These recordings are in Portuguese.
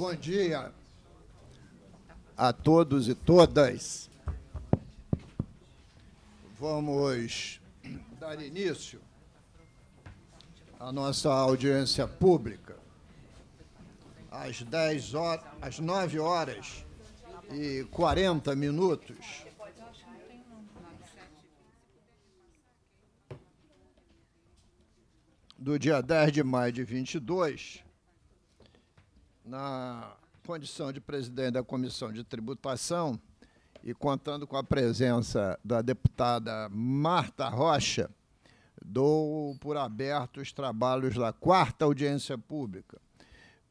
Bom dia a todos e todas. Vamos dar início à nossa audiência pública. Às 10 horas, às 9 horas e 40 minutos. Do dia 10 de maio de 22, na condição de presidente da Comissão de Tributação e contando com a presença da deputada Marta Rocha, dou por aberto os trabalhos da quarta audiência pública,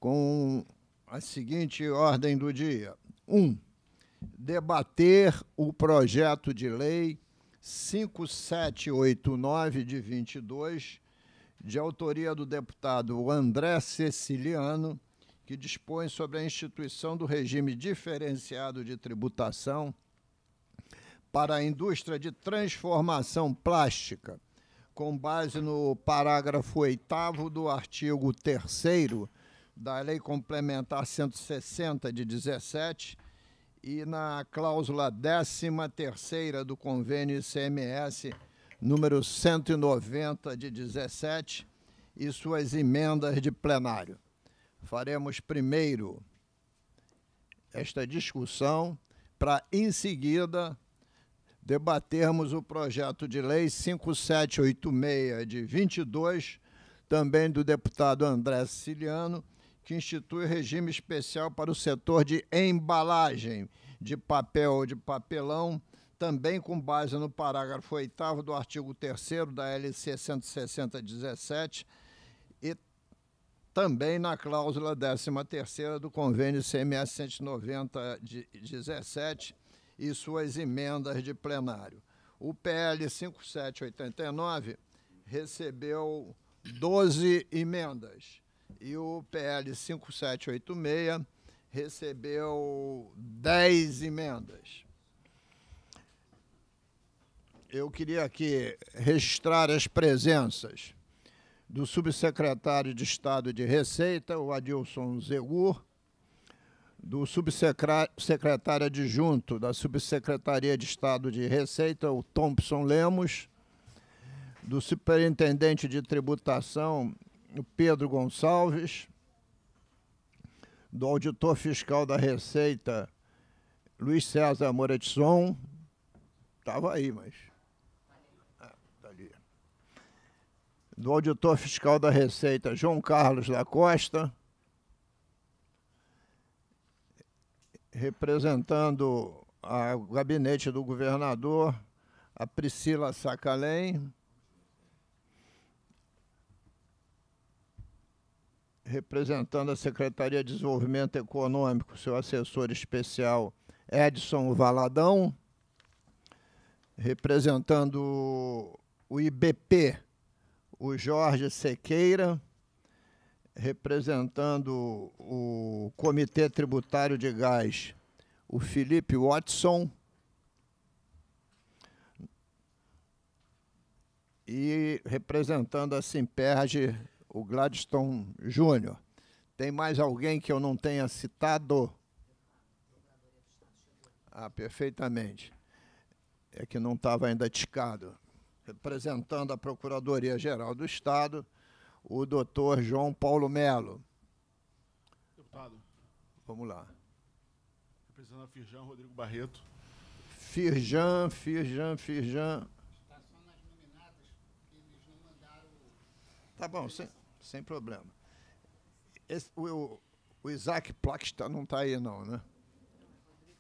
com a seguinte ordem do dia: 1. Um, debater o projeto de lei 5789 de 22, de autoria do deputado André Ceciliano que dispõe sobre a instituição do regime diferenciado de tributação para a indústria de transformação plástica, com base no parágrafo 8 do artigo 3 da Lei Complementar 160 de 17 e na cláusula 13 do convênio ICMS número 190 de 17 e suas emendas de plenário faremos primeiro esta discussão para, em seguida, debatermos o projeto de lei 5786 de 22, também do deputado André Siciliano, que institui regime especial para o setor de embalagem de papel ou de papelão, também com base no parágrafo 8 do artigo 3 da LC 160-17 e também na cláusula 13ª do convênio CMS 190 de 17 e suas emendas de plenário. O PL 5789 recebeu 12 emendas e o PL 5786 recebeu 10 emendas. Eu queria aqui registrar as presenças do subsecretário de Estado de Receita, o Adilson Zegur, do subsecretário adjunto da Subsecretaria de Estado de Receita, o Thompson Lemos, do superintendente de tributação, o Pedro Gonçalves, do auditor fiscal da Receita, Luiz César Moretson. Estava aí, mas do auditor fiscal da Receita, João Carlos da Costa, representando o gabinete do governador, a Priscila Sacalém, representando a Secretaria de Desenvolvimento Econômico, seu assessor especial Edson Valadão, representando o IBP, o Jorge Sequeira, representando o Comitê Tributário de Gás, o Felipe Watson. E representando a Simperge, o Gladstone Júnior. Tem mais alguém que eu não tenha citado? Ah, perfeitamente. É que não estava ainda ticado representando a Procuradoria-Geral do Estado, o doutor João Paulo Melo. Deputado. Vamos lá. Representando a Firjan, Rodrigo Barreto. Firjan, Firjan, Firjan. Está só nas nominadas, porque eles não mandaram. Tá bom, sem, sem problema. Esse, o, o Isaac Plax não está aí, não, né?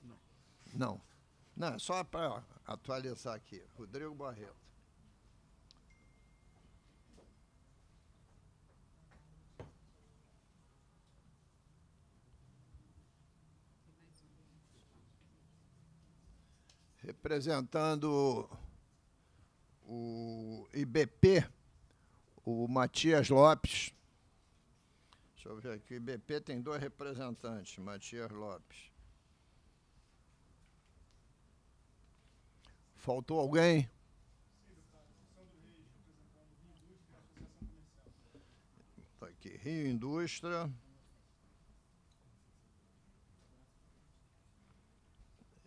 Não. Não, não é só para atualizar aqui. Rodrigo Barreto. representando o IBP, o Matias Lopes. Deixa eu ver aqui, o IBP tem dois representantes, Matias Lopes. Faltou alguém? Está aqui, Rio Indústria.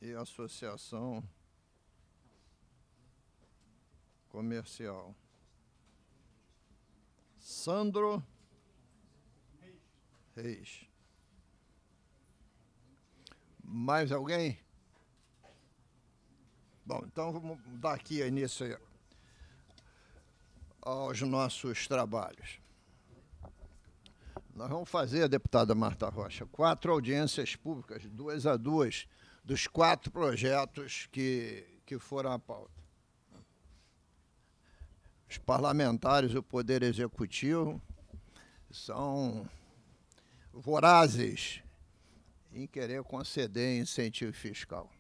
e associação comercial. Sandro Reis. Mais alguém? Bom, então vamos dar aqui início aos nossos trabalhos. Nós vamos fazer, deputada Marta Rocha, quatro audiências públicas, duas a duas dos quatro projetos que, que foram à pauta. Os parlamentares, o Poder Executivo, são vorazes em querer conceder incentivo fiscal.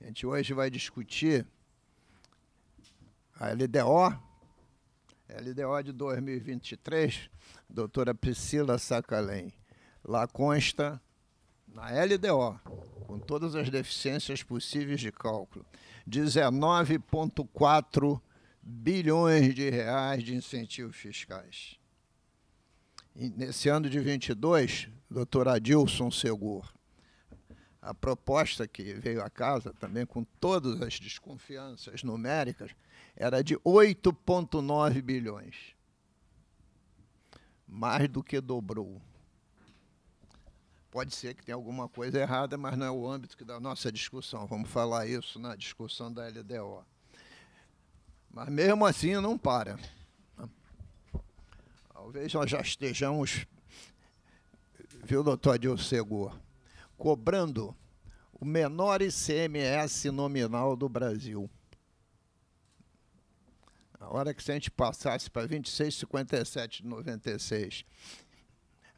A gente hoje vai discutir a LDO, a LDO de 2023, doutora Priscila Sacalém. Lá consta na LDO, com todas as deficiências possíveis de cálculo, 19,4 bilhões de reais de incentivos fiscais. E nesse ano de 22, doutor Adilson Segur, a proposta que veio à casa, também com todas as desconfianças numéricas, era de 8,9 bilhões. Mais do que dobrou. Pode ser que tenha alguma coisa errada, mas não é o âmbito da nossa discussão. Vamos falar isso na discussão da LDO. Mas mesmo assim não para. Talvez nós já estejamos, viu, doutor Adilson cobrando o menor ICMS nominal do Brasil. A hora que se a gente passasse para 26,57,96,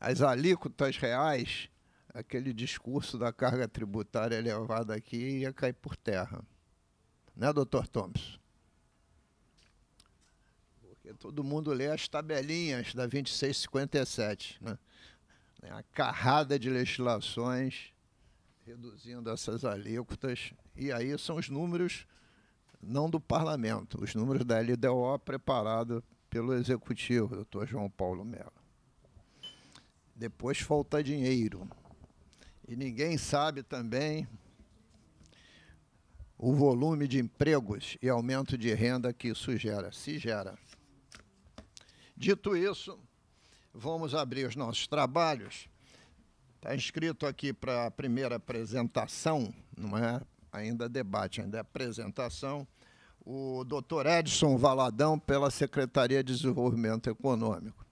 as alíquotas reais aquele discurso da carga tributária elevada aqui ia cair por terra. Né, doutor Thompson? Porque todo mundo lê as tabelinhas da 2657, né? É a carrada de legislações reduzindo essas alíquotas. E aí são os números não do parlamento, os números da LDO preparado pelo executivo, doutor João Paulo Mello. Depois falta dinheiro. E ninguém sabe também o volume de empregos e aumento de renda que isso gera, se gera. Dito isso, vamos abrir os nossos trabalhos. Está inscrito aqui para a primeira apresentação, não é ainda debate, ainda é apresentação, o doutor Edson Valadão pela Secretaria de Desenvolvimento Econômico.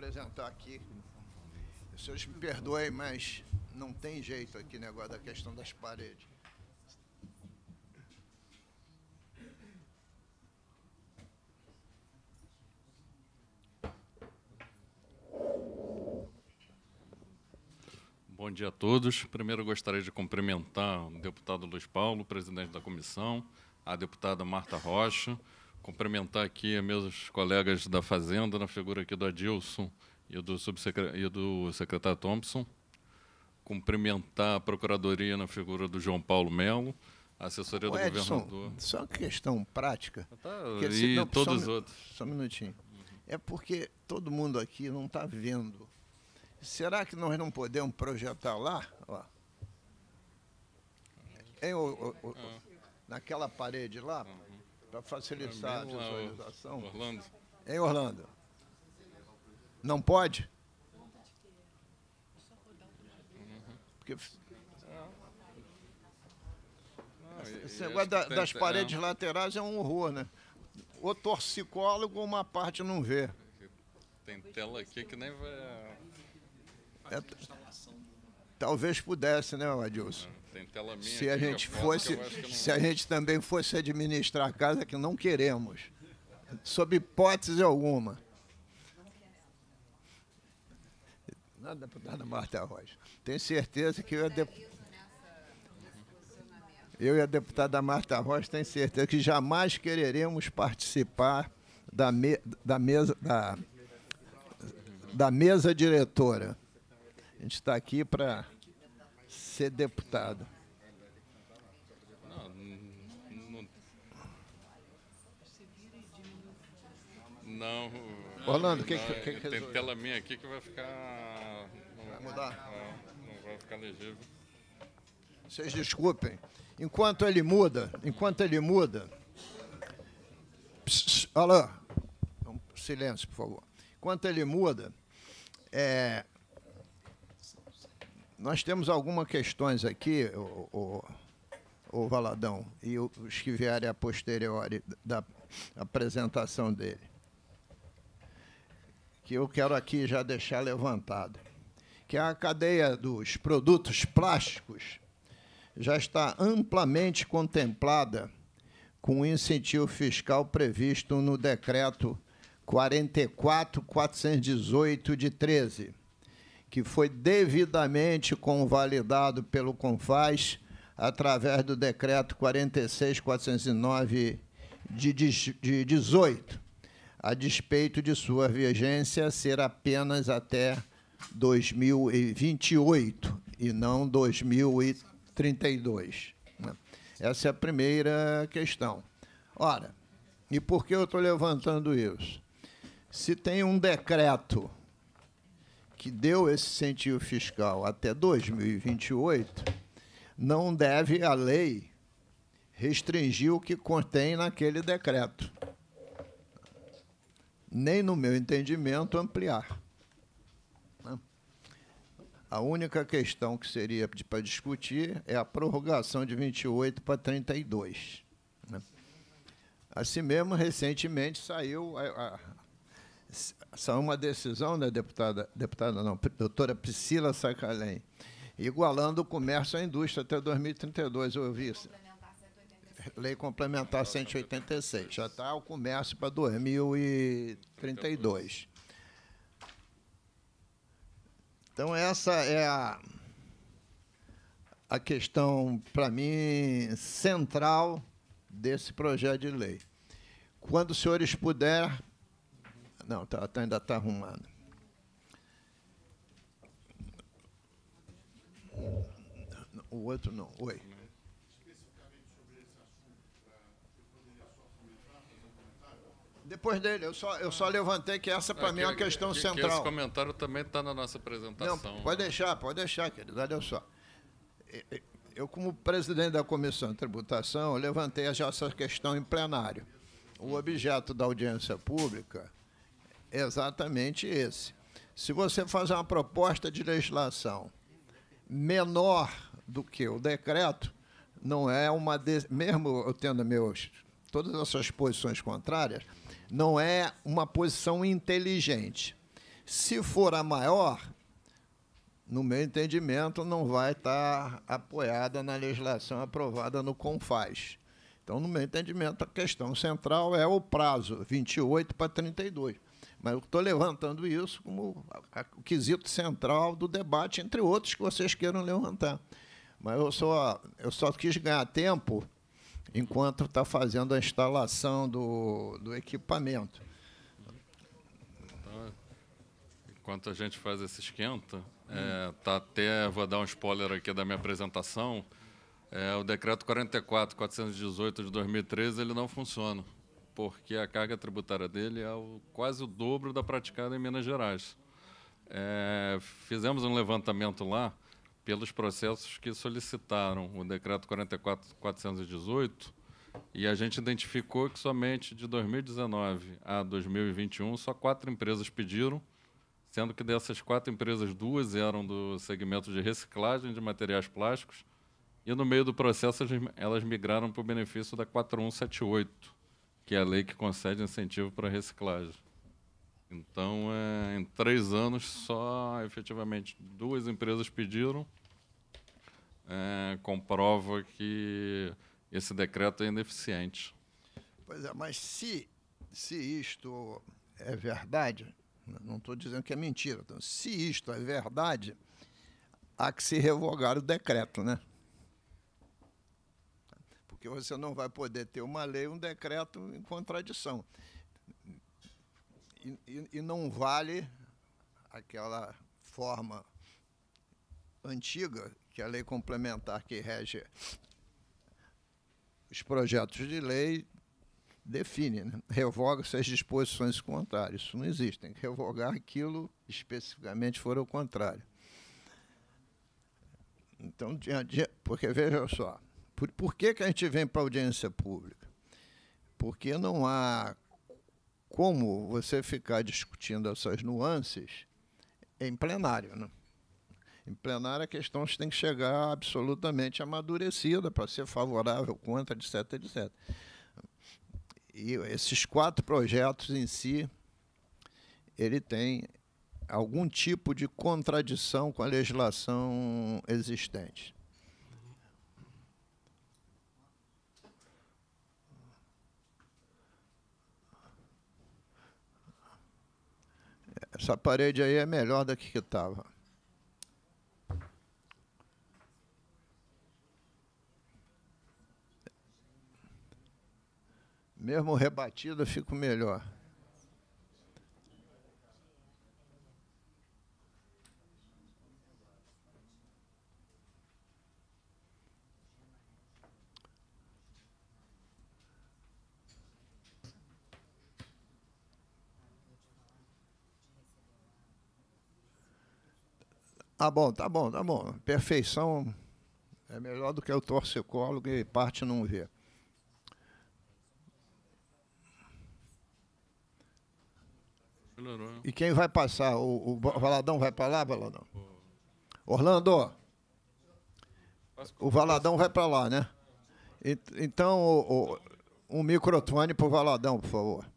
apresentar aqui. Os senhores me perdoem, mas não tem jeito aqui negócio da questão das paredes. Bom dia a todos. Primeiro gostaria de cumprimentar o deputado Luiz Paulo, presidente da comissão, a deputada Marta Rocha, cumprimentar aqui meus colegas da Fazenda, na figura aqui do Adilson e do, e do secretário Thompson. Cumprimentar a Procuradoria na figura do João Paulo Melo, a assessoria Ô, do Edson, governador. Só uma questão prática. Tá, e assim, não, todos só, os outros. Só um minutinho. É porque todo mundo aqui não está vendo. Será que nós não podemos projetar lá? o, o, o, naquela parede lá? Ah para facilitar é a é visualização. Orlando. Em Orlando. Não pode? Porque esse negócio da, tá das paredes é. laterais é um horror, né? O torcicólogo, uma parte não vê. Tem tela aqui que nem vai. É, talvez pudesse, né, Adilson? É se a gente fosse, se a gente também fosse administrar a casa que não queremos, sob hipótese alguma. Não, deputada Marta Rocha. Tenho certeza que eu eu e a deputada Marta Rocha tenho certeza que jamais quereremos participar da, me, da, mesa, da, da mesa diretora. A gente está aqui para ser deputado? Não, Orlando, o que, que, que, que Tem resolve? tela minha aqui que vai ficar... Vai mudar? Não, não vai ficar legível. Vocês desculpem. Enquanto ele muda, enquanto ele muda... Pss, Alain, então, silêncio, por favor. Enquanto ele muda, é, nós temos algumas questões aqui, o, o, o Valadão, e os que vierem a posteriori da apresentação dele, que eu quero aqui já deixar levantado, que a cadeia dos produtos plásticos já está amplamente contemplada com o incentivo fiscal previsto no decreto 44418 de 13 que foi devidamente convalidado pelo CONFAS através do decreto 46409 de, de 18, a despeito de sua vigência ser apenas até 2028 e não 2032. Né? Essa é a primeira questão. Ora, e por que eu estou levantando isso? Se tem um decreto que deu esse incentivo fiscal até 2028, não deve a lei restringir o que contém naquele decreto. Nem, no meu entendimento, ampliar. A única questão que seria para discutir é a prorrogação de 28 para 32. Né? Assim mesmo, recentemente saiu a, só uma decisão da deputada, deputada não, doutora Priscila Sacalém, igualando o comércio à indústria até 2032, eu ouvi isso. Lei complementar 186, já está o comércio para 2032. Então, essa é a, a questão, para mim, central desse projeto de lei. Quando os senhores puderem, não, tá, tá ainda está arrumando. O outro não. Oi. Depois dele, eu só, eu só levantei que essa para é mim é uma questão que, central. Que esse comentário também está na nossa apresentação. Não, pode deixar, pode deixar, querido. Olha só. Eu, como presidente da Comissão de Tributação, levantei já essa questão em plenário. O objeto da audiência pública exatamente esse. Se você fazer uma proposta de legislação menor do que o decreto, não é uma. De... Mesmo eu tendo meus, todas essas posições contrárias, não é uma posição inteligente. Se for a maior, no meu entendimento, não vai estar apoiada na legislação aprovada no CONFAS. Então, no meu entendimento, a questão central é o prazo, 28 para 32. Mas eu estou levantando isso como o quesito central do debate, entre outros que vocês queiram levantar. Mas eu só, eu só quis ganhar tempo enquanto está fazendo a instalação do, do equipamento. Então, enquanto a gente faz esse esquenta, hum. é, tá até vou dar um spoiler aqui da minha apresentação. É, o decreto 44.418 de 2013 ele não funciona porque a carga tributária dele é o, quase o dobro da praticada em Minas Gerais. É, fizemos um levantamento lá pelos processos que solicitaram o decreto 44418 e a gente identificou que somente de 2019 a 2021 só quatro empresas pediram, sendo que dessas quatro empresas duas eram do segmento de reciclagem de materiais plásticos e no meio do processo elas migraram para o benefício da 4178 que é a lei que concede incentivo para reciclagem. Então, é, em três anos, só efetivamente duas empresas pediram. É, comprova que esse decreto é ineficiente. Pois é, mas se, se isto é verdade, não estou dizendo que é mentira, então, se isto é verdade, há que se revogar o decreto, né? porque você não vai poder ter uma lei, um decreto em contradição. E, e, e não vale aquela forma antiga, que é a lei complementar que rege os projetos de lei define, né? revoga-se as disposições contrárias. Isso não existe, tem que revogar aquilo especificamente for o contrário. Então, diante, porque veja só, por, por que, que a gente vem para a audiência pública? Porque não há como você ficar discutindo essas nuances em plenário. Né? Em plenário, a questão tem que chegar absolutamente amadurecida para ser favorável, contra, etc, etc. E esses quatro projetos em si, ele tem algum tipo de contradição com a legislação existente. Essa parede aí é melhor do que estava. Mesmo rebatida, fico melhor. Tá bom, tá bom, tá bom. Perfeição é melhor do que o torcicólogo e parte não vê. Né? E quem vai passar? O, o Valadão vai para lá, Valadão? Orlando, o Valadão vai para lá, né? Então, o, o, um microfone para o Valadão, por favor.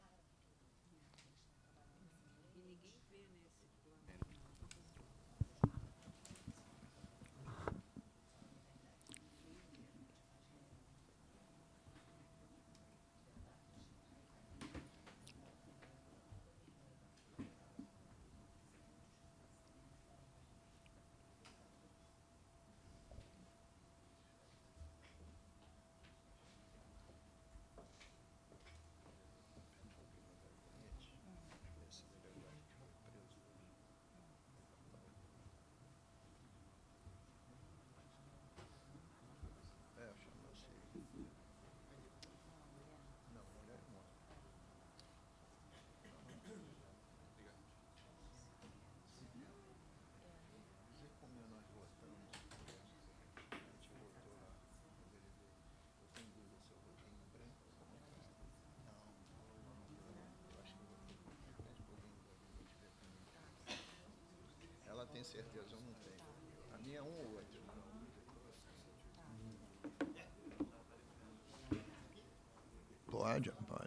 certeza eu não tenho. A minha é um ou outro. Pode, pode.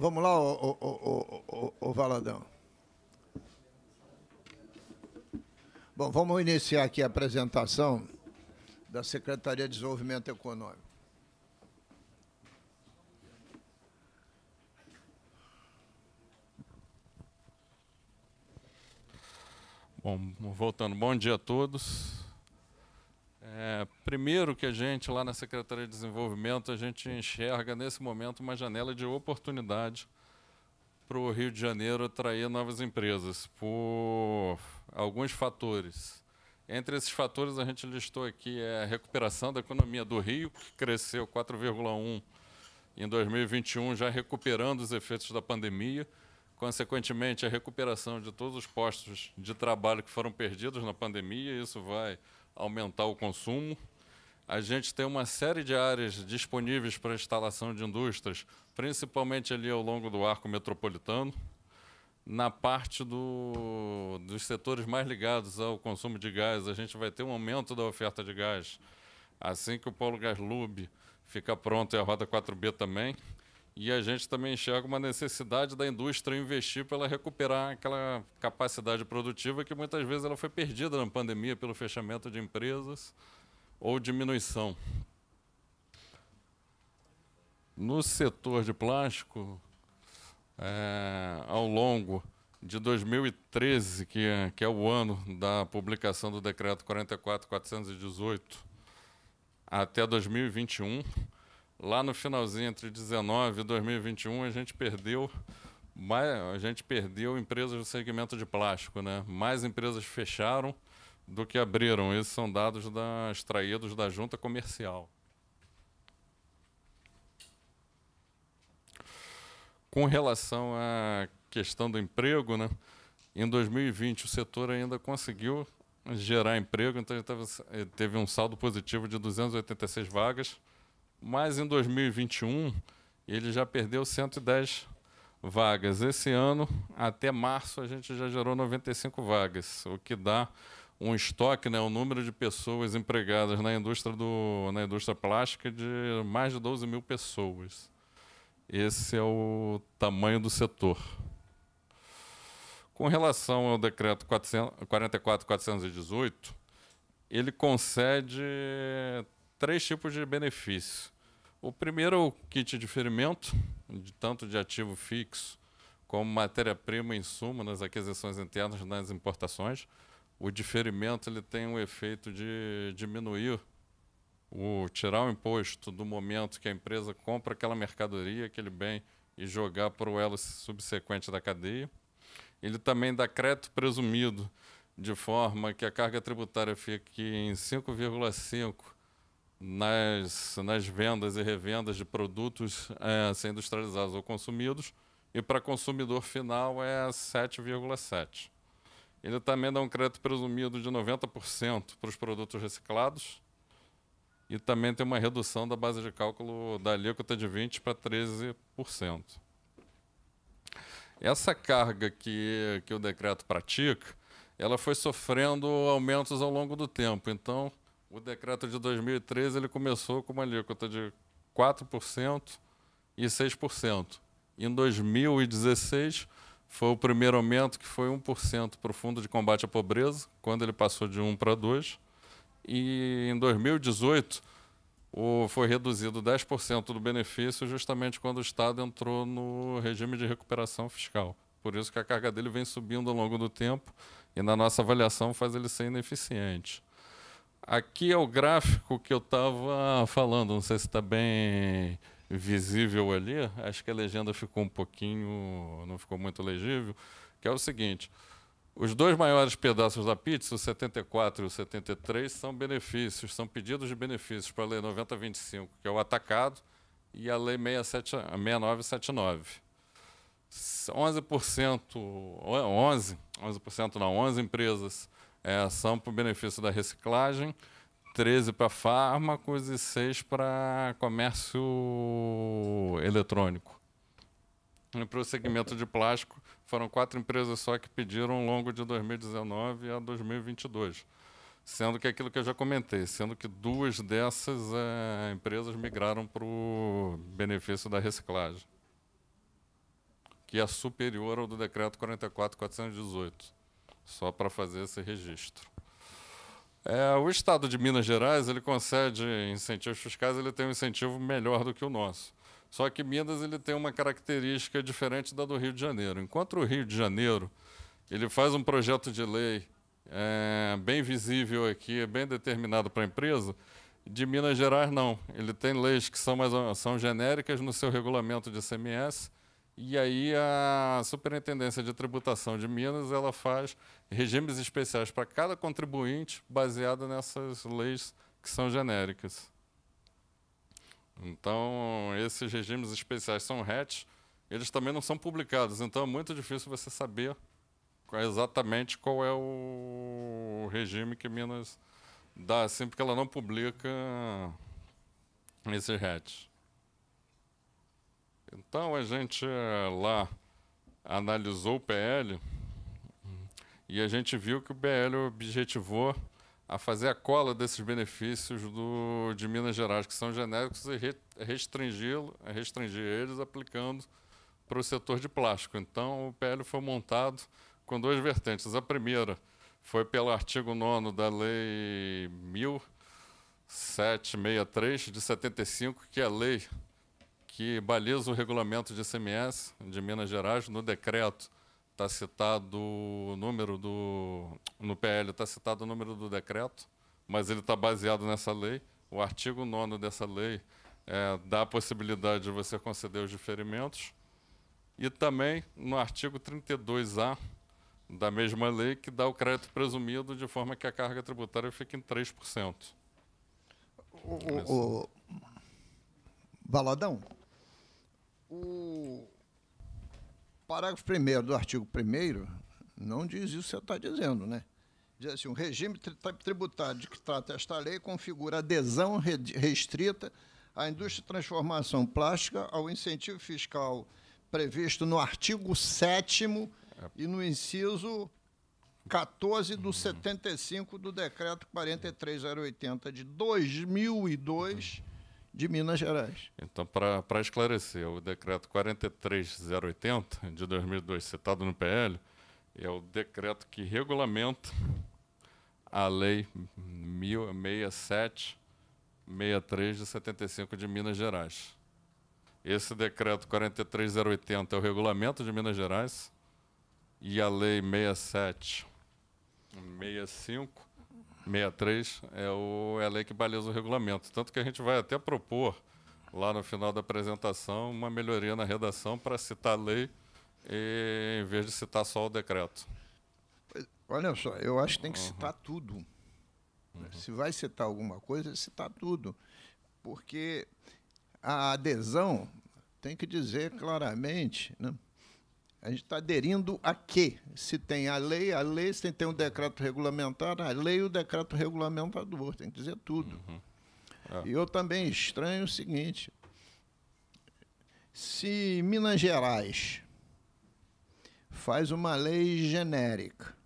Vamos lá, o, o, o, o Valadão. Bom, vamos iniciar aqui a apresentação da Secretaria de Desenvolvimento Econômico. Bom, voltando, bom dia a todos primeiro que a gente, lá na Secretaria de Desenvolvimento, a gente enxerga nesse momento uma janela de oportunidade para o Rio de Janeiro atrair novas empresas, por alguns fatores. Entre esses fatores, a gente listou aqui é a recuperação da economia do Rio, que cresceu 4,1% em 2021, já recuperando os efeitos da pandemia. Consequentemente, a recuperação de todos os postos de trabalho que foram perdidos na pandemia, isso vai aumentar o consumo a gente tem uma série de áreas disponíveis para instalação de indústrias, principalmente ali ao longo do arco metropolitano, na parte do, dos setores mais ligados ao consumo de gás. A gente vai ter um aumento da oferta de gás assim que o Polo Gás Lube ficar pronto e a roda 4B também. E a gente também enxerga uma necessidade da indústria investir para ela recuperar aquela capacidade produtiva que muitas vezes ela foi perdida na pandemia pelo fechamento de empresas ou diminuição. No setor de plástico, é, ao longo de 2013, que é, que é o ano da publicação do decreto 44418, até 2021, lá no finalzinho entre 19 e 2021 a gente perdeu mais, a gente perdeu empresas do segmento de plástico, né? Mais empresas fecharam do que abriram. Esses são dados da, extraídos da junta comercial. Com relação à questão do emprego, né? em 2020 o setor ainda conseguiu gerar emprego, então teve, eh, teve um saldo positivo de 286 vagas, mas em 2021 ele já perdeu 110 vagas. Esse ano, até março, a gente já gerou 95 vagas, o que dá um estoque, né, o um número de pessoas empregadas na indústria, do, na indústria plástica de mais de 12 mil pessoas. Esse é o tamanho do setor. Com relação ao decreto 44.418, ele concede três tipos de benefício. O primeiro é o kit de ferimento, de tanto de ativo fixo como matéria-prima e insumo nas aquisições internas nas importações o diferimento ele tem um efeito de diminuir o tirar o imposto do momento que a empresa compra aquela mercadoria, aquele bem e jogar para o elo subsequente da cadeia. Ele também dá crédito presumido, de forma que a carga tributária fique em 5,5 nas, nas vendas e revendas de produtos é, industrializados ou consumidos, e para consumidor final é 7,7. Ele também dá um crédito presumido de 90% para os produtos reciclados e também tem uma redução da base de cálculo da alíquota de 20% para 13%. Essa carga que, que o decreto pratica, ela foi sofrendo aumentos ao longo do tempo. Então, o decreto de 2013 ele começou com uma alíquota de 4% e 6%. Em 2016, foi o primeiro aumento que foi 1% para o Fundo de Combate à Pobreza, quando ele passou de 1 para 2. E em 2018, o, foi reduzido 10% do benefício justamente quando o Estado entrou no regime de recuperação fiscal. Por isso que a carga dele vem subindo ao longo do tempo e na nossa avaliação faz ele ser ineficiente. Aqui é o gráfico que eu estava falando, não sei se está bem visível ali, acho que a legenda ficou um pouquinho, não ficou muito legível, que é o seguinte: os dois maiores pedaços da pizza, o 74 e o 73, são benefícios, são pedidos de benefícios para a Lei 9025, que é o atacado, e a Lei 6979. 11%, 11, 11% não, 11 empresas é, são para o benefício da reciclagem, 13 para fármacos e 6 para comércio eletrônico. E para o segmento de plástico, foram quatro empresas só que pediram longo de 2019 a 2022. Sendo que aquilo que eu já comentei, sendo que duas dessas é, empresas migraram para o benefício da reciclagem, que é superior ao do decreto 44418, só para fazer esse registro. É, o Estado de Minas Gerais ele concede incentivos fiscais, ele tem um incentivo melhor do que o nosso. Só que Minas ele tem uma característica diferente da do Rio de Janeiro. Enquanto o Rio de Janeiro ele faz um projeto de lei é, bem visível aqui, bem determinado para a empresa, de Minas Gerais não. Ele tem leis que são mais são genéricas no seu regulamento de CMS e aí a Superintendência de Tributação de Minas ela faz regimes especiais para cada contribuinte baseado nessas leis que são genéricas. Então, esses regimes especiais são RETs, eles também não são publicados, então é muito difícil você saber exatamente qual é o regime que Minas dá, assim, porque ela não publica esses RETs. Então a gente eh, lá analisou o PL e a gente viu que o PL objetivou a fazer a cola desses benefícios do, de Minas Gerais, que são genéricos, e restringi-los, restringir eles aplicando para o setor de plástico. Então, o PL foi montado com duas vertentes. A primeira foi pelo artigo 9 da Lei 1763, de 75, que é a lei que baliza o regulamento de ICMS de Minas Gerais no decreto. Está citado o número do. No PL está citado o número do decreto, mas ele está baseado nessa lei. O artigo 9 dessa lei é, dá a possibilidade de você conceder os diferimentos. E também no artigo 32A da mesma lei, que dá o crédito presumido de forma que a carga tributária fique em 3%. O, o, o o parágrafo 1 do artigo 1 não diz isso que você está dizendo, né? Diz assim, o regime tributário de que trata esta lei configura adesão restrita à indústria de transformação plástica ao incentivo fiscal previsto no artigo 7 e no inciso 14 do 75 do decreto 43080 de 2002 de Minas Gerais. Então, para esclarecer, o decreto 43080 de 2002, citado no PL, é o decreto que regulamenta a Lei 1067-63 de 75 de Minas Gerais. Esse decreto 43080 é o regulamento de Minas Gerais e a Lei 6765 63 é, o, é a lei que baliza o regulamento. Tanto que a gente vai até propor, lá no final da apresentação, uma melhoria na redação para citar a lei e, em vez de citar só o decreto. Olha só, eu acho que tem que uhum. citar tudo. Uhum. Se vai citar alguma coisa, é citar tudo. Porque a adesão tem que dizer claramente. Né? A gente está aderindo a quê? Se tem a lei, a lei, se tem um decreto regulamentar, a lei e o decreto regulamentador. Tem que dizer tudo. Uhum. É. E eu também estranho o seguinte: se Minas Gerais faz uma lei genérica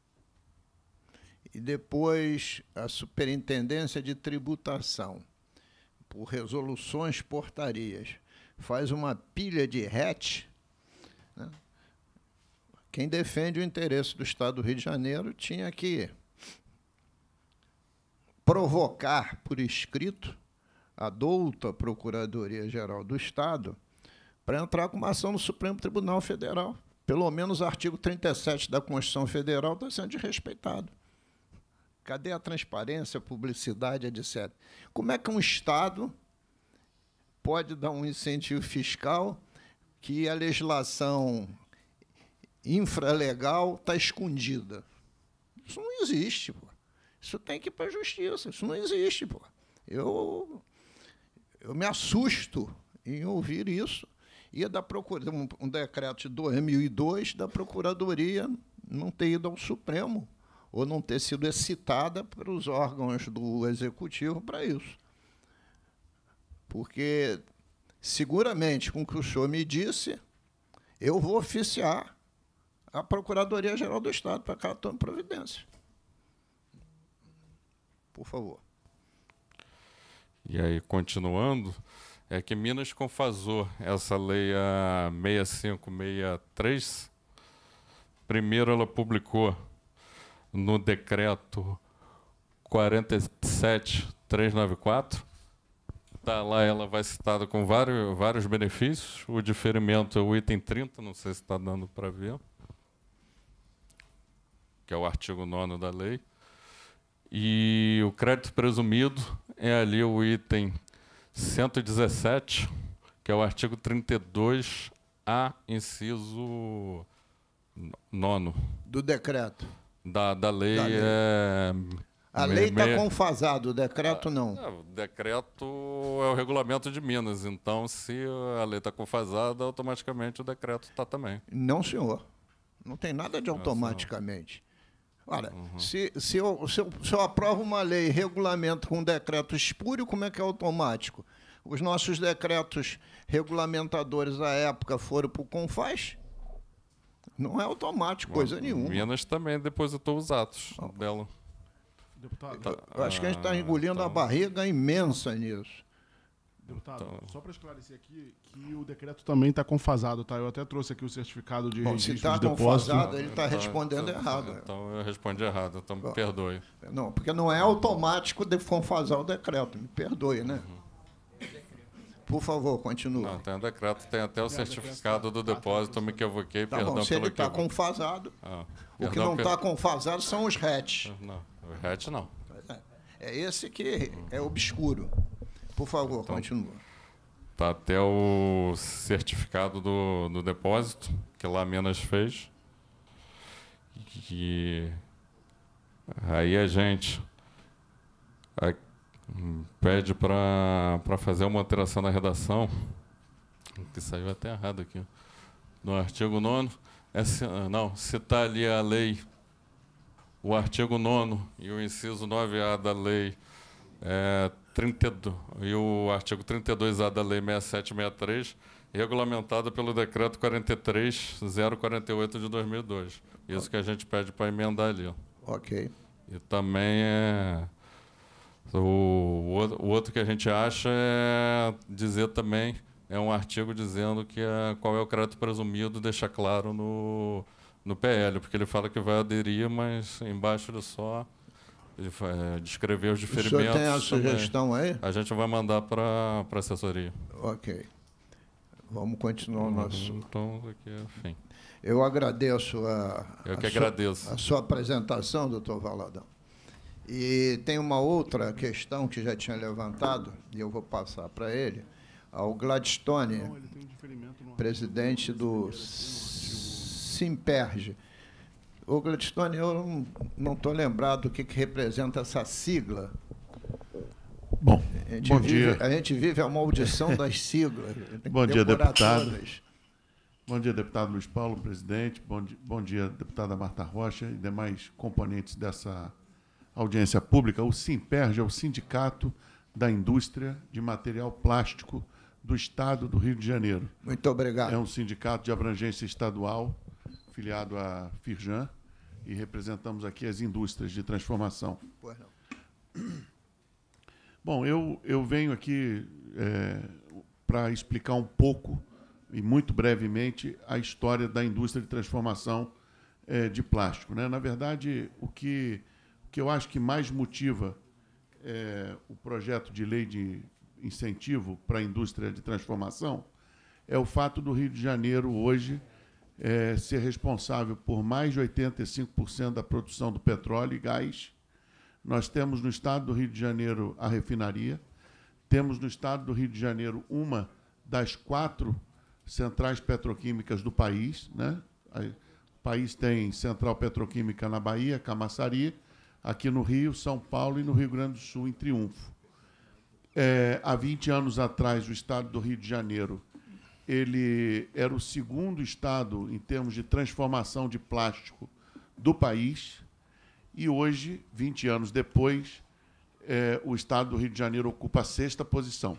e depois a Superintendência de Tributação, por resoluções, portarias, faz uma pilha de hatch. né? Quem defende o interesse do Estado do Rio de Janeiro tinha que provocar por escrito a douta Procuradoria-Geral do Estado para entrar com uma ação no Supremo Tribunal Federal. Pelo menos o artigo 37 da Constituição Federal está sendo desrespeitado. Cadê a transparência, a publicidade, etc.? Como é que um Estado pode dar um incentivo fiscal que a legislação infralegal está escondida. Isso não existe, pô. Isso tem que ir para a justiça. Isso não existe, pô. Eu, eu me assusto em ouvir isso. E da procura, um, um decreto de 2002 da Procuradoria não ter ido ao Supremo ou não ter sido excitada pelos órgãos do Executivo para isso. Porque, seguramente, com o que o senhor me disse, eu vou oficiar a Procuradoria-Geral do Estado para cá tome providência. Por favor. E aí, continuando, é que Minas confazou essa lei é a 6563. Primeiro, ela publicou no decreto 47394. Tá lá, ela vai citada com vários, vários benefícios. O diferimento é o item 30, não sei se está dando para ver que é o artigo 9 da lei. E o crédito presumido é ali o item 117, que é o artigo 32A, inciso 9. Do decreto. Da, da lei, da lei. é. A lei está me... confasada, o decreto ah, não. É, o decreto é o regulamento de Minas, então se a lei está confasada, automaticamente o decreto está também. Não, senhor. Não tem nada de automaticamente. Ora, uhum. se, se, eu, se, eu, se eu aprovo uma lei, regulamento com um decreto espúrio, como é que é automático? Os nossos decretos regulamentadores à época foram para o Confaz? Não é automático, coisa nenhuma. Minas também depois depositou os atos ah. dela. Deputado. Eu acho que a gente está ah, engolindo então... a barriga imensa nisso. Deputado, então... só para esclarecer aqui que o decreto também está confasado, tá? Eu até trouxe aqui o certificado de Bom, registro se tá de depósito. confasado, ele está então, respondendo então, errado. Né? Então eu respondi errado, então me perdoe. Não, porque não é automático de confasar o decreto, me perdoe, né? Uhum. Por favor, continue. Não, tem o decreto, tem até o certificado tá, do tá, tá, depósito, eu me equivoquei, tá perdão bom, se ele está confasado, ah, o que não está per... confasado são os RETs. Não, o RET não. É. é esse que é obscuro. Por favor, então, continua. Tá até o certificado do, do depósito, que lá Minas fez. E aí a gente a, hum, pede para fazer uma alteração na redação, que saiu até errado aqui, no artigo 9. É Essa, não, citar tá ali a lei, o artigo 9 e o inciso 9A da lei é, 32, e o artigo 32A da Lei 6763, regulamentada pelo Decreto 43048 de 2002. Isso okay. que a gente pede para emendar ali. Ok. E também é. O, o outro que a gente acha é dizer também, é um artigo dizendo que é, qual é o crédito presumido, deixar claro no, no PL, porque ele fala que vai aderir, mas embaixo ele só descrever os diferimentos. O senhor tem a sugestão também. aí? A gente vai mandar para a assessoria. Ok. Vamos continuar o uhum, nosso. Então, aqui é fim. Eu agradeço a, Eu que a agradeço. Sua, a sua apresentação, doutor Valadão. E tem uma outra questão que já tinha levantado, e eu vou passar para ele, ao Gladstone, Não, ele um presidente do Simperge Ô, Gladstone, eu não estou lembrado do que, que, representa essa sigla. Bom, bom vive, dia. A gente vive é a maldição das siglas. bom dia, deputado. Todas. Bom dia, deputado Luiz Paulo, presidente. Bom dia, bom dia, deputada Marta Rocha e demais componentes dessa audiência pública. O Simperge é o Sindicato da Indústria de Material Plástico do Estado do Rio de Janeiro. Muito obrigado. É um sindicato de abrangência estadual filiado à Firjan, e representamos aqui as indústrias de transformação. Pois não. Bom, eu, eu venho aqui é, para explicar um pouco, e muito brevemente, a história da indústria de transformação é, de plástico. Né? Na verdade, o que, o que eu acho que mais motiva é, o projeto de lei de incentivo para a indústria de transformação é o fato do Rio de Janeiro hoje é, ser responsável por mais de 85% da produção do petróleo e gás. Nós temos no estado do Rio de Janeiro a refinaria, temos no estado do Rio de Janeiro uma das quatro centrais petroquímicas do país. Né? O país tem central petroquímica na Bahia, Camaçari, aqui no Rio, São Paulo e no Rio Grande do Sul, em Triunfo. É, há 20 anos atrás, o estado do Rio de Janeiro ele era o segundo estado em termos de transformação de plástico do país. E hoje, 20 anos depois, é, o estado do Rio de Janeiro ocupa a sexta posição.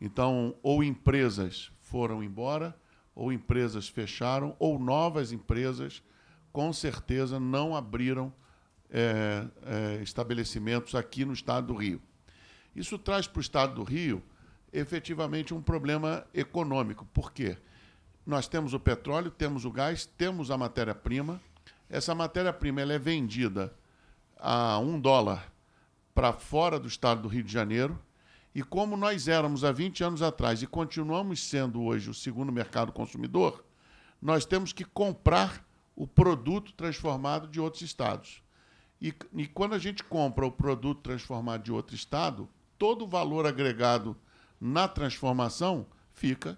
Então, ou empresas foram embora, ou empresas fecharam, ou novas empresas, com certeza, não abriram é, é, estabelecimentos aqui no estado do Rio. Isso traz para o estado do Rio efetivamente um problema econômico. Por quê? Nós temos o petróleo, temos o gás, temos a matéria-prima. Essa matéria-prima ela é vendida a um dólar para fora do estado do Rio de Janeiro. E como nós éramos há 20 anos atrás e continuamos sendo hoje o segundo mercado consumidor, nós temos que comprar o produto transformado de outros estados. E, e quando a gente compra o produto transformado de outro estado, todo o valor agregado na transformação fica,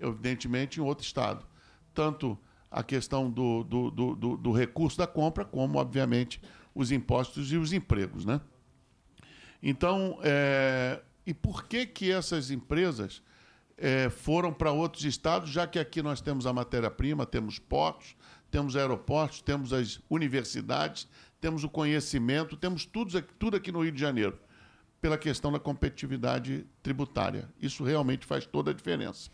evidentemente, em outro estado. Tanto a questão do, do, do, do recurso da compra, como, obviamente, os impostos e os empregos. Né? Então, é, e por que, que essas empresas é, foram para outros estados, já que aqui nós temos a matéria-prima, temos portos, temos aeroportos, temos as universidades, temos o conhecimento, temos tudo tudo aqui no Rio de Janeiro pela questão da competitividade tributária. Isso realmente faz toda a diferença.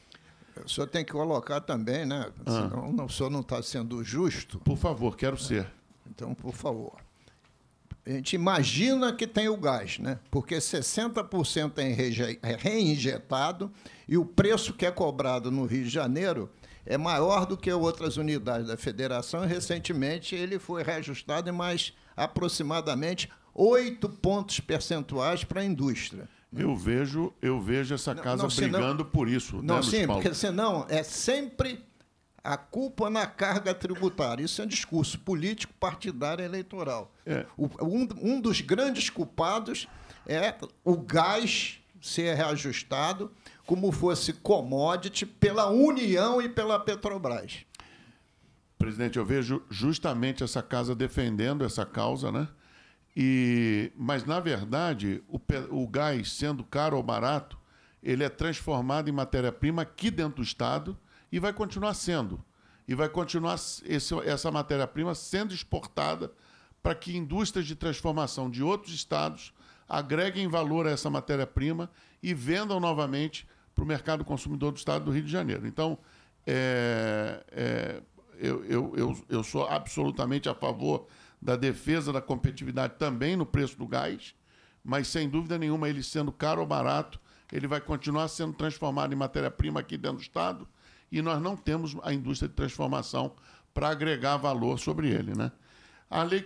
O senhor tem que colocar também, né? Ah. Senão ah. o senhor não está sendo justo. Por favor, quero ser. Então, por favor. A gente imagina que tem o gás, né? Porque 60% é, é reinjetado e o preço que é cobrado no Rio de Janeiro é maior do que outras unidades da federação. Recentemente ele foi reajustado em mais aproximadamente oito pontos percentuais para a indústria. Eu vejo, eu vejo essa casa não, senão, brigando por isso. Não, né, sim, Paulo? porque senão é sempre a culpa na carga tributária. Isso é um discurso político, partidário, eleitoral. É. O, um, um dos grandes culpados é o gás ser reajustado como fosse commodity pela União e pela Petrobras. Presidente, eu vejo justamente essa casa defendendo essa causa, né? E, mas, na verdade, o, o gás, sendo caro ou barato, ele é transformado em matéria-prima aqui dentro do Estado e vai continuar sendo. E vai continuar esse, essa matéria-prima sendo exportada para que indústrias de transformação de outros estados agreguem valor a essa matéria-prima e vendam novamente para o mercado consumidor do estado do Rio de Janeiro. Então, é, é, eu, eu, eu, eu sou absolutamente a favor da defesa da competitividade também no preço do gás, mas sem dúvida nenhuma, ele sendo caro ou barato, ele vai continuar sendo transformado em matéria-prima aqui dentro do Estado e nós não temos a indústria de transformação para agregar valor sobre ele. Né? A lei,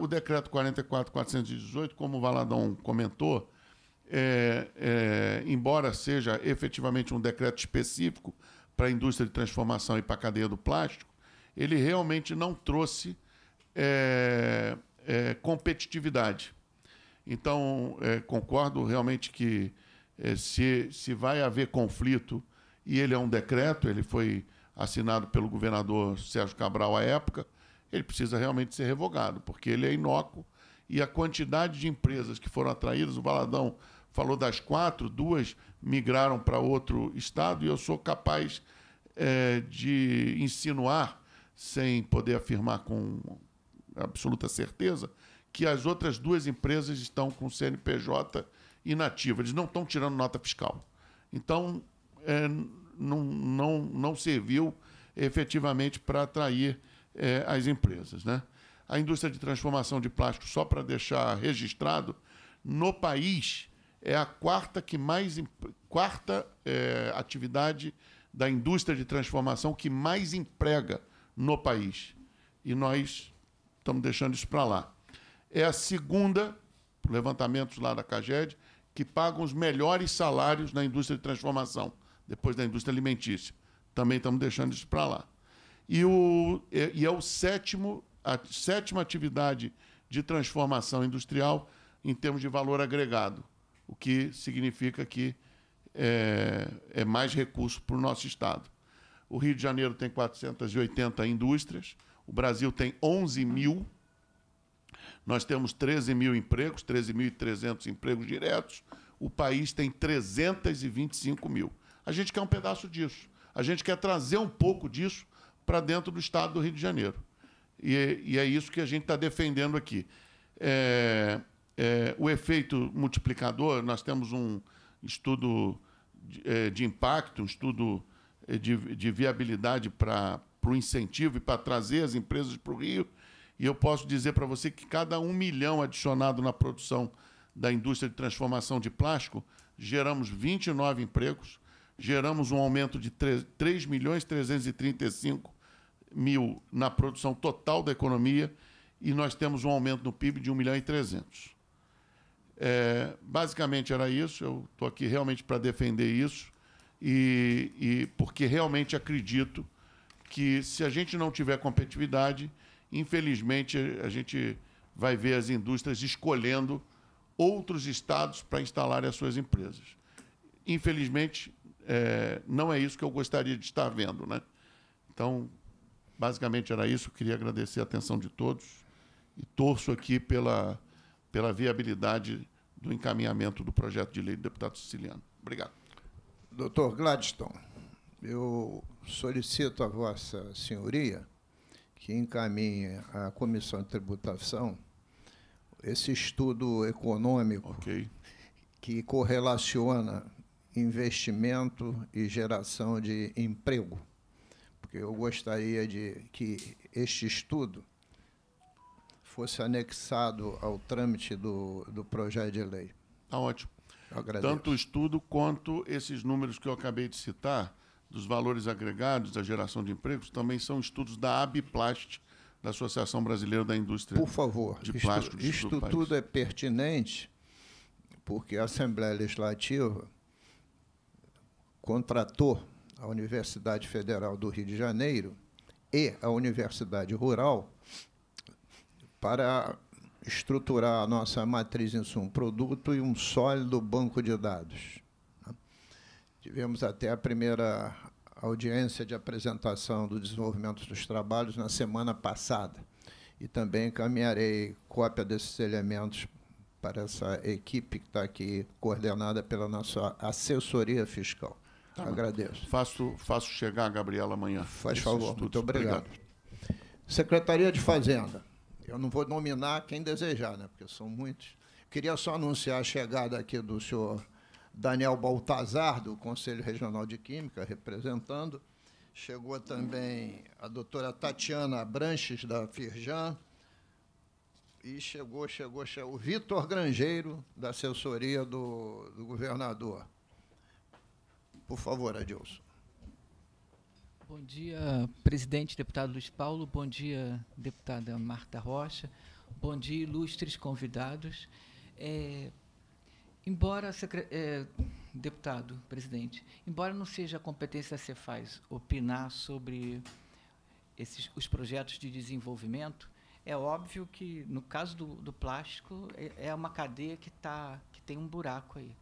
o decreto 44.418, como o Valadão comentou, é, é, embora seja efetivamente um decreto específico para a indústria de transformação e para a cadeia do plástico, ele realmente não trouxe é, é, competitividade. Então, é, concordo realmente que é, se, se vai haver conflito, e ele é um decreto, ele foi assinado pelo governador Sérgio Cabral à época, ele precisa realmente ser revogado, porque ele é inócuo e a quantidade de empresas que foram atraídas, o Baladão falou das quatro, duas migraram para outro estado, e eu sou capaz é, de insinuar, sem poder afirmar com, absoluta certeza que as outras duas empresas estão com CNPJ inativo, eles não estão tirando nota fiscal. Então, é, não, não, não serviu efetivamente para atrair é, as empresas. Né? A indústria de transformação de plástico, só para deixar registrado, no país é a quarta que mais quarta é, atividade da indústria de transformação que mais emprega no país. E nós estamos deixando isso para lá. É a segunda, levantamentos lá da CAGED, que pagam os melhores salários na indústria de transformação, depois da indústria alimentícia. Também estamos deixando isso para lá. E, o, é, e é o sétimo, a sétima atividade de transformação industrial em termos de valor agregado, o que significa que é, é mais recurso para o nosso Estado. O Rio de Janeiro tem 480 indústrias, o Brasil tem 11 mil, nós temos 13 mil empregos, 13.300 empregos diretos, o país tem 325 mil. A gente quer um pedaço disso. A gente quer trazer um pouco disso para dentro do estado do Rio de Janeiro. E, e é isso que a gente está defendendo aqui. É, é, o efeito multiplicador, nós temos um estudo de, é, de impacto, um estudo é, de, de viabilidade para para o incentivo e para trazer as empresas para o Rio. E eu posso dizer para você que cada um milhão adicionado na produção da indústria de transformação de plástico, geramos 29 empregos, geramos um aumento de 3, milhões 335 mil na produção total da economia e nós temos um aumento no PIB de 1 milhão e 300. É, basicamente era isso, eu estou aqui realmente para defender isso, e, e porque realmente acredito que se a gente não tiver competitividade, infelizmente a gente vai ver as indústrias escolhendo outros estados para instalar as suas empresas. Infelizmente, é, não é isso que eu gostaria de estar vendo. Né? Então, basicamente era isso. Eu queria agradecer a atenção de todos e torço aqui pela, pela viabilidade do encaminhamento do projeto de lei do deputado siciliano. Obrigado. Doutor Gladstone eu solicito a Vossa Senhoria que encaminhe à Comissão de Tributação esse estudo econômico okay. que correlaciona investimento e geração de emprego. Porque eu gostaria de que este estudo fosse anexado ao trâmite do, do projeto de lei. Está ótimo. Tanto o estudo quanto esses números que eu acabei de citar, dos valores agregados, da geração de empregos, também são estudos da Abiplast, da Associação Brasileira da Indústria Por favor, de Plástico. Por favor, isto tudo é pertinente porque a Assembleia Legislativa contratou a Universidade Federal do Rio de Janeiro e a Universidade Rural para estruturar a nossa matriz em um produto e um sólido banco de dados. Tivemos até a primeira audiência de apresentação do desenvolvimento dos trabalhos na semana passada. E também encaminharei cópia desses elementos para essa equipe que está aqui coordenada pela nossa assessoria fiscal. Tá, Agradeço. Faço, faço chegar a Gabriela amanhã. Faz favor. Estudos. Muito obrigado. obrigado. Secretaria de Fazenda. Eu não vou nominar quem desejar, né? Porque são muitos. Queria só anunciar a chegada aqui do senhor Daniel Baltazar, do Conselho Regional de Química, representando. Chegou também a doutora Tatiana Branches, da Firjan. E chegou, chegou, chegou o Vitor Grangeiro, da assessoria do, do governador. Por favor, Adilson. Bom dia, presidente, deputado Luiz Paulo. Bom dia, deputada Marta Rocha. Bom dia, ilustres convidados. É, Embora, é, deputado, presidente, embora não seja competência da Cefaz opinar sobre esses, os projetos de desenvolvimento, é óbvio que, no caso do, do plástico, é, é, uma cadeia que, tá, que tem um buraco aí.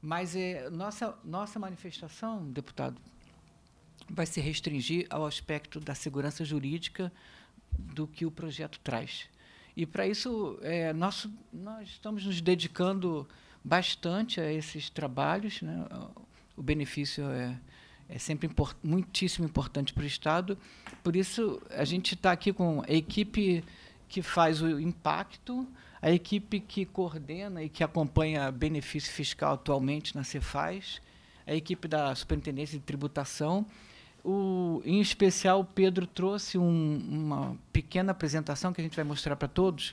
Mas é, nossa, nossa manifestação, deputado, vai se restringir ao aspecto da segurança jurídica do que o projeto traz. E, para isso, é, nosso, nós estamos nos dedicando bastante a esses trabalhos. Né? O benefício é, é sempre import, muitíssimo importante para o Estado. Por isso, a gente está aqui com a equipe que faz o impacto, a equipe que coordena e que acompanha benefício fiscal atualmente na Cefaz, a equipe da Superintendência de Tributação. O, em especial, o Pedro trouxe um, uma pequena apresentação que a gente vai mostrar para todos,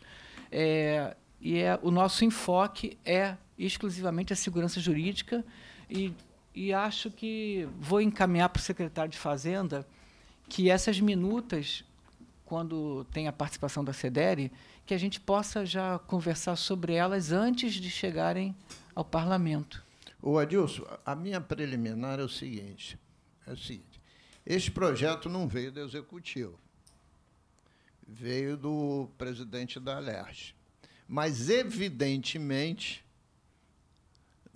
é, e é, o nosso enfoque é exclusivamente a segurança jurídica e, e acho que vou encaminhar para o secretário de Fazenda que essas minutas, quando tem a participação da CEDERE, que a gente possa já conversar sobre elas antes de chegarem ao parlamento. O Adilson, a minha preliminar é o seguinte, é o seguinte, este projeto não veio do executivo, veio do presidente da Alerj. Mas, evidentemente,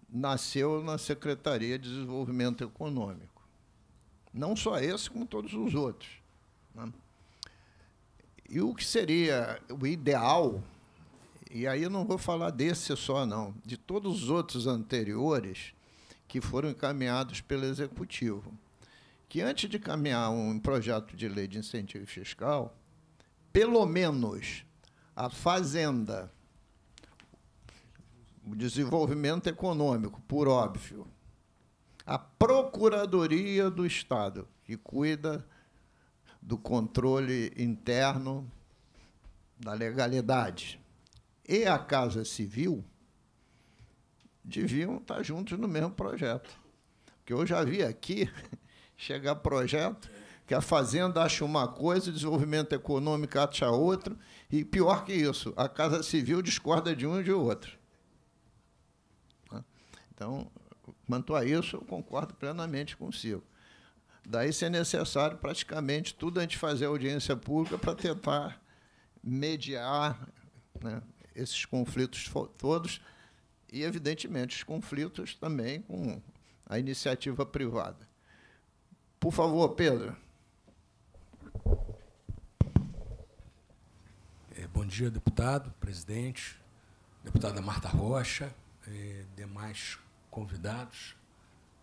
nasceu na Secretaria de Desenvolvimento Econômico. Não só esse, como todos os outros. Né? E o que seria o ideal, e aí eu não vou falar desse só, não, de todos os outros anteriores que foram encaminhados pelo Executivo, que antes de caminhar um projeto de lei de incentivo fiscal, pelo menos a Fazenda desenvolvimento econômico, por óbvio. A Procuradoria do Estado, que cuida do controle interno da legalidade, e a Casa Civil deviam estar juntos no mesmo projeto. Porque eu já vi aqui chegar projeto que a Fazenda acha uma coisa, o desenvolvimento econômico acha outra, e pior que isso, a Casa Civil discorda de um e de outro. Então, quanto a isso, eu concordo plenamente consigo. Daí, ser é necessário, praticamente tudo a gente fazer audiência pública para tentar mediar né, esses conflitos todos e, evidentemente, os conflitos também com a iniciativa privada. Por favor, Pedro. É, bom dia, deputado, presidente, deputada Marta Rocha, é, demais convidados,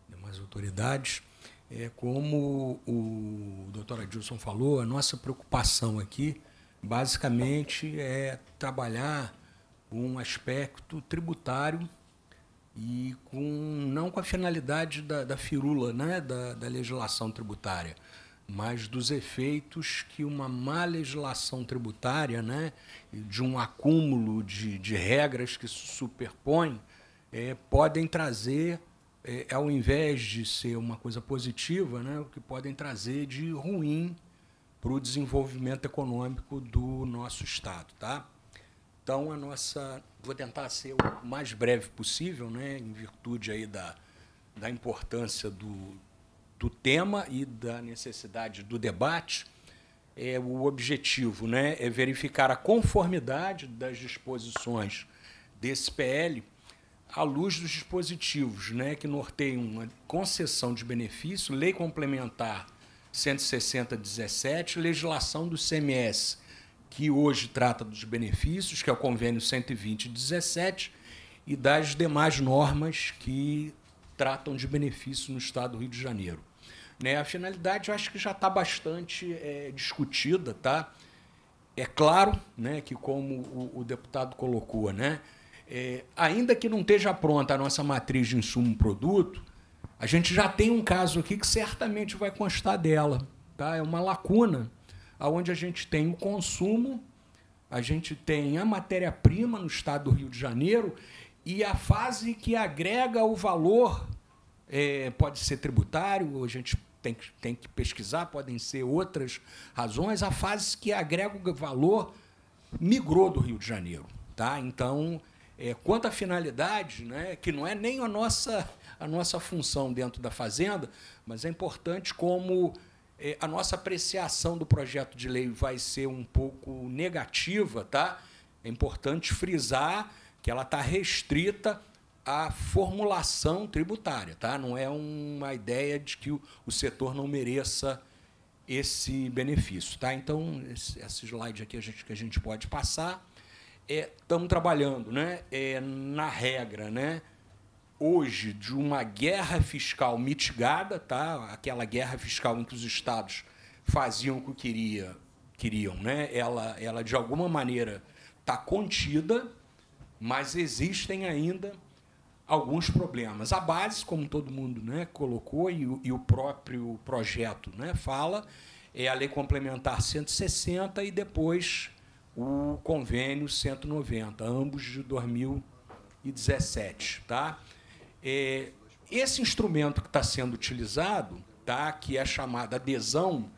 demais autoridades. É como o doutor Adilson falou, a nossa preocupação aqui basicamente é trabalhar um aspecto tributário e com, não com a finalidade da, da firula né, da, da legislação tributária, mas dos efeitos que uma má legislação tributária, né, de um acúmulo de, de regras que se superpõem, é, podem trazer, é, ao invés de ser uma coisa positiva, né, o que podem trazer de ruim para o desenvolvimento econômico do nosso Estado. Tá? Então, a nossa. Vou tentar ser o mais breve possível, né, em virtude aí da, da importância do, do tema e da necessidade do debate é o objetivo, né, é verificar a conformidade das disposições desse PL à luz dos dispositivos né, que norteiam uma concessão de benefício, lei complementar 160-17, legislação do CMS, que hoje trata dos benefícios, que é o convênio 120-17, e das demais normas que tratam de benefício no Estado do Rio de Janeiro. Né, a finalidade eu acho que já está bastante é, discutida, tá? É claro né, que, como o, o deputado colocou, né, é, ainda que não esteja pronta a nossa matriz de insumo-produto, a gente já tem um caso aqui que certamente vai constar dela. Tá? É uma lacuna onde a gente tem o consumo, a gente tem a matéria-prima no estado do Rio de Janeiro e a fase que agrega o valor é, pode ser tributário, a gente tem que, tem que pesquisar, podem ser outras razões. A fase que agrega o valor migrou do Rio de Janeiro. Tá? Então, é, quanto à finalidade, né, que não é nem a nossa, a nossa função dentro da Fazenda, mas é importante como é, a nossa apreciação do projeto de lei vai ser um pouco negativa, tá? É importante frisar que ela está restrita à formulação tributária, tá? Não é uma ideia de que o, o setor não mereça esse benefício, tá? Então esse, esse slide aqui a gente que a gente pode passar estamos é, trabalhando né, é, na regra, né, hoje, de uma guerra fiscal mitigada, tá? aquela guerra fiscal em que os estados faziam o que queria, queriam, né? ela, ela, de alguma maneira, está contida, mas existem ainda alguns problemas. A base, como todo mundo né, colocou e, e o próprio projeto né, fala, é a Lei Complementar 160 e depois o convênio 190, ambos de 2017. Tá? É, esse instrumento que está sendo utilizado, tá? que é chamado adesão,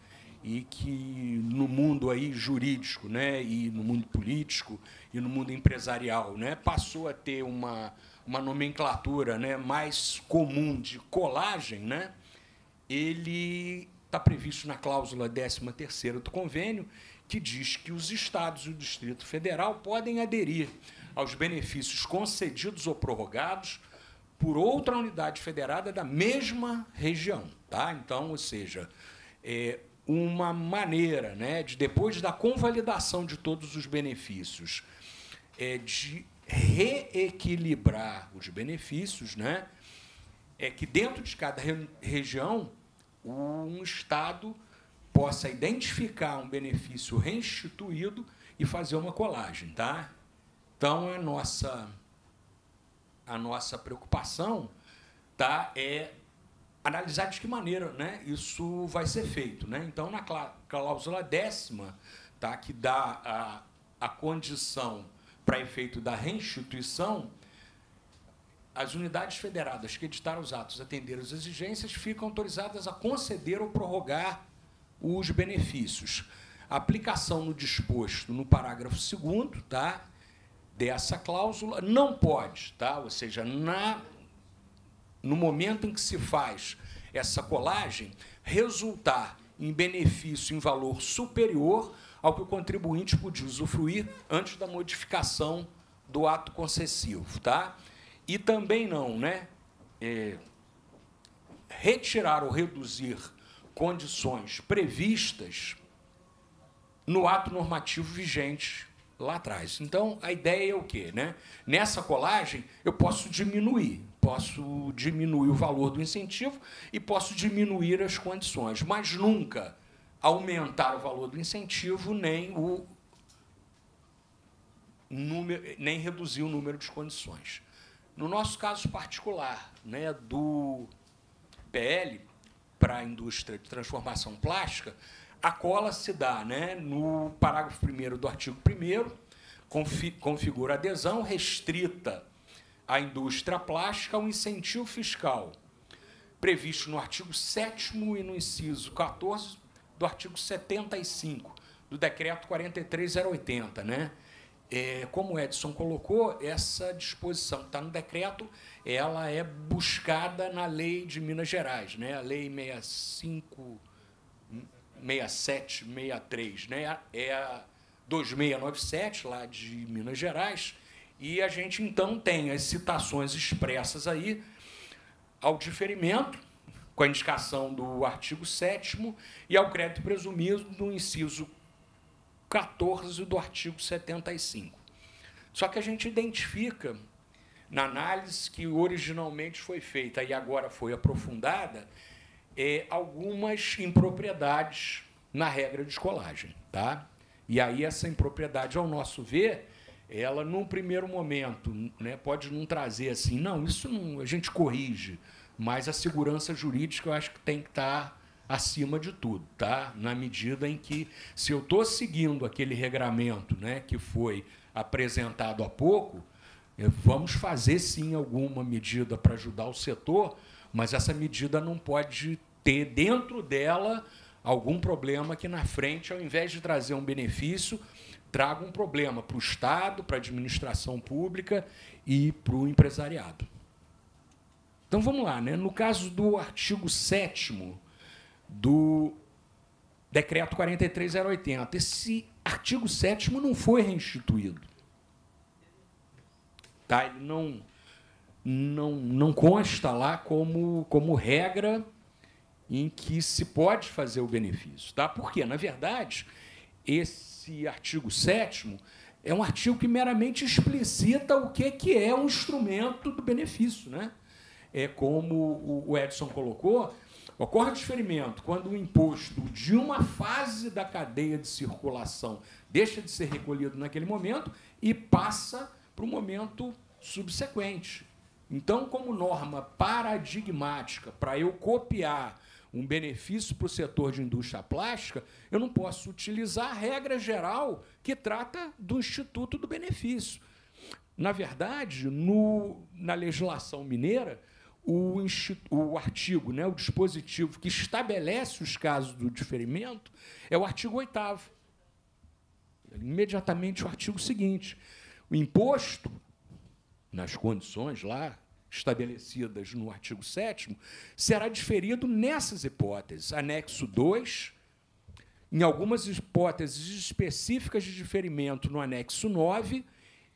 e que no mundo aí jurídico, né, e no mundo político e no mundo empresarial, né, passou a ter uma, uma nomenclatura, né, mais comum de colagem, né, ele está previsto na cláusula 13ª do convênio que diz que os estados e o Distrito Federal podem aderir aos benefícios concedidos ou prorrogados por outra unidade federada da mesma região. Tá? Então, ou seja, é uma maneira né, de, depois da convalidação de todos os benefícios, é de reequilibrar os benefícios, né? é que dentro de cada re região, um Estado possa identificar um benefício reinstituído e fazer uma colagem, tá? Então a nossa a nossa preocupação, tá, é analisar de que maneira, né, isso vai ser feito, né? Então na cláusula décima, tá, que dá a, a condição para efeito da reinstituição, as unidades federadas que editaram os atos atenderam as exigências ficam autorizadas a conceder ou prorrogar os benefícios. Aplicação no disposto no parágrafo 2 tá? dessa cláusula não pode, tá? ou seja, na, no momento em que se faz essa colagem, resultar em benefício em valor superior ao que o contribuinte podia usufruir antes da modificação do ato concessivo. Tá? E também não, né? É, retirar ou reduzir condições previstas no ato normativo vigente lá atrás. Então, a ideia é o quê? Né? Nessa colagem, eu posso diminuir, posso diminuir o valor do incentivo e posso diminuir as condições, mas nunca aumentar o valor do incentivo nem o número, nem reduzir o número de condições. No nosso caso particular, né, do PL, para a indústria de transformação plástica, a cola se dá né, no parágrafo 1 do artigo 1, configura adesão restrita à indústria plástica ao incentivo fiscal previsto no artigo 7 e no inciso 14 do artigo 75 do decreto 43080, né? é, como o Edson colocou, essa disposição está no decreto, ela é buscada na lei de Minas Gerais, né? a lei 65, 67, 63, né? é a 2697, lá de Minas Gerais, e a gente então tem as citações expressas aí ao diferimento, com a indicação do artigo 7 e ao crédito presumido no inciso 14 do artigo 75. Só que a gente identifica, na análise que originalmente foi feita e agora foi aprofundada, é, algumas impropriedades na regra de escolagem. Tá? E aí, essa impropriedade, ao nosso ver, ela, num primeiro momento, né, pode não trazer assim, não, isso não, a gente corrige, mas a segurança jurídica eu acho que tem que estar tá acima de tudo, tá? Na medida em que, se eu estou seguindo aquele regramento né, que foi apresentado há pouco, eh, vamos fazer sim alguma medida para ajudar o setor, mas essa medida não pode ter dentro dela algum problema que na frente, ao invés de trazer um benefício, traga um problema para o Estado, para a administração pública e para o empresariado. Então vamos lá, né? No caso do artigo 7 do decreto 43080. Esse artigo 7 não foi reinstituído. Tá? Ele não, não, não consta lá como, como regra em que se pode fazer o benefício. Tá? Porque, na verdade, esse artigo 7 é um artigo que meramente explicita o que, que é um instrumento do benefício. Né? É como o Edson colocou, Ocorre desferimento quando o imposto de uma fase da cadeia de circulação deixa de ser recolhido naquele momento e passa para o momento subsequente. Então, como norma paradigmática, para eu copiar um benefício para o setor de indústria plástica, eu não posso utilizar a regra geral que trata do instituto do benefício. Na verdade, no, na legislação mineira, o, o artigo, né, o dispositivo que estabelece os casos do diferimento é o artigo 8 Imediatamente o artigo seguinte. O imposto, nas condições lá estabelecidas no artigo 7 será diferido nessas hipóteses. Anexo 2, em algumas hipóteses específicas de diferimento no anexo 9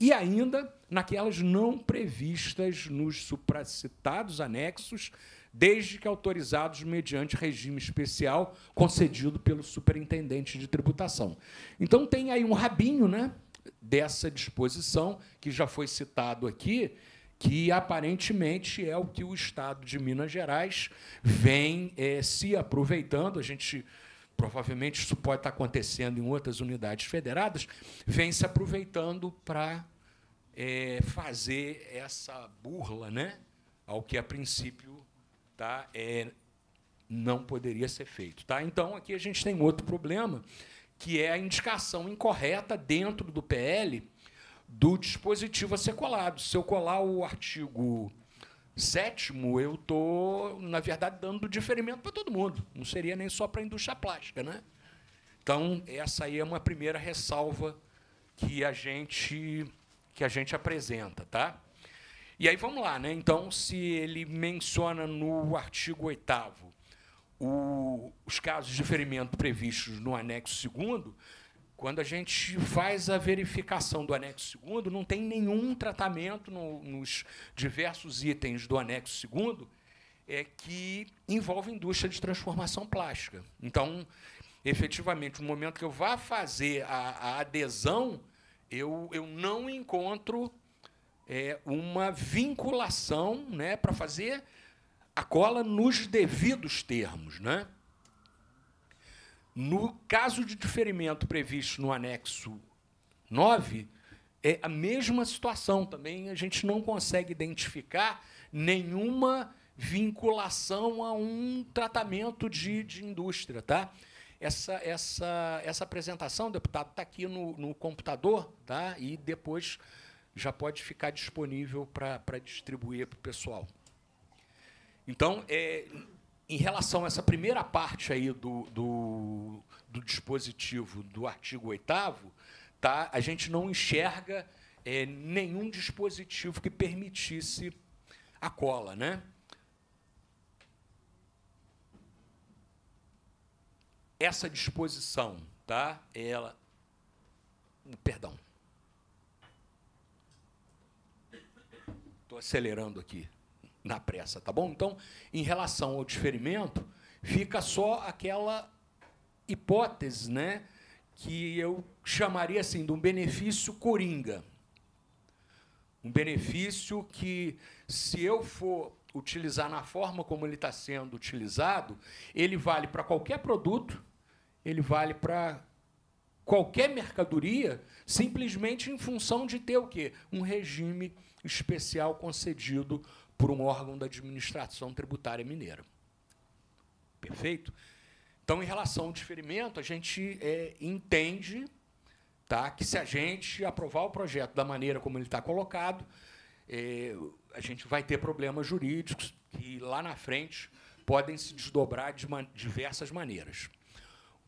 e ainda naquelas não previstas nos supracitados anexos, desde que autorizados mediante regime especial concedido pelo superintendente de tributação. Então tem aí um rabinho, né, dessa disposição que já foi citado aqui, que aparentemente é o que o Estado de Minas Gerais vem é, se aproveitando. A gente provavelmente isso pode estar acontecendo em outras unidades federadas, vem se aproveitando para é, fazer essa burla né, ao que, a princípio, tá, é, não poderia ser feito. Tá? Então, aqui a gente tem outro problema, que é a indicação incorreta dentro do PL do dispositivo a ser colado. Se eu colar o artigo sétimo, eu estou, na verdade, dando diferimento para todo mundo. Não seria nem só para a indústria plástica. Né? Então, essa aí é uma primeira ressalva que a gente, que a gente apresenta. Tá? E aí vamos lá. Né? Então, se ele menciona no artigo 8 os casos de ferimento previstos no anexo 2 quando a gente faz a verificação do anexo segundo, não tem nenhum tratamento no, nos diversos itens do anexo segundo é que envolve indústria de transformação plástica. Então, efetivamente, no momento que eu vá fazer a, a adesão, eu, eu não encontro é, uma vinculação né, para fazer a cola nos devidos termos. Né? No caso de diferimento previsto no anexo 9, é a mesma situação também. A gente não consegue identificar nenhuma vinculação a um tratamento de, de indústria. Tá? Essa, essa, essa apresentação, deputado, está aqui no, no computador tá? e depois já pode ficar disponível para distribuir para o pessoal. Então, é, em relação a essa primeira parte aí do, do, do dispositivo do artigo 8 tá, a gente não enxerga é, nenhum dispositivo que permitisse a cola. Né? Essa disposição, tá? Ela. Hum, perdão. Estou acelerando aqui na pressa, tá bom? Então, em relação ao diferimento, fica só aquela hipótese, né, que eu chamaria assim de um benefício coringa. Um benefício que se eu for utilizar na forma como ele está sendo utilizado, ele vale para qualquer produto, ele vale para qualquer mercadoria, simplesmente em função de ter o quê? Um regime especial concedido por um órgão da administração tributária mineira. Perfeito? Então, em relação ao diferimento, a gente é, entende tá, que, se a gente aprovar o projeto da maneira como ele está colocado, é, a gente vai ter problemas jurídicos que, lá na frente, podem se desdobrar de man diversas maneiras.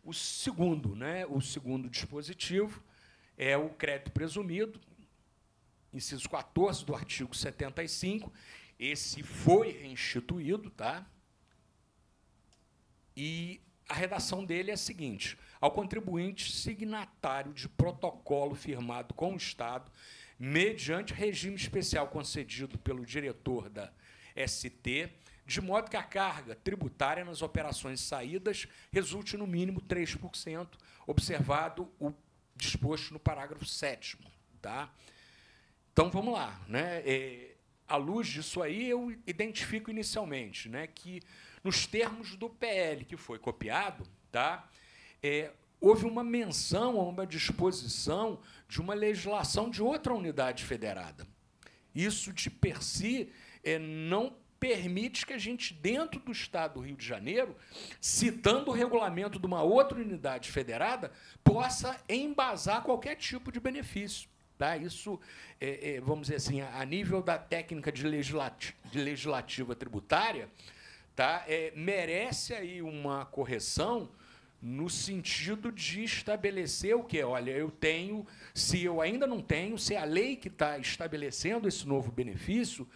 O segundo, né, o segundo dispositivo é o crédito presumido, inciso 14 do artigo 75, esse foi reinstituído, tá? E a redação dele é a seguinte: ao contribuinte signatário de protocolo firmado com o Estado, mediante regime especial concedido pelo diretor da ST, de modo que a carga tributária nas operações saídas resulte no mínimo 3%, observado o disposto no parágrafo 7 tá? Então vamos lá, né? É, à luz disso aí, eu identifico inicialmente né, que, nos termos do PL que foi copiado, tá, é, houve uma menção a uma disposição de uma legislação de outra unidade federada. Isso, de per si, é, não permite que a gente, dentro do Estado do Rio de Janeiro, citando o regulamento de uma outra unidade federada, possa embasar qualquer tipo de benefício tá? Isso, é, é, vamos dizer assim, a nível da técnica de, legislati de legislativa tributária, tá? É, merece aí uma correção no sentido de estabelecer o que? Olha, eu tenho, se eu ainda não tenho, se é a lei que está estabelecendo esse novo benefício,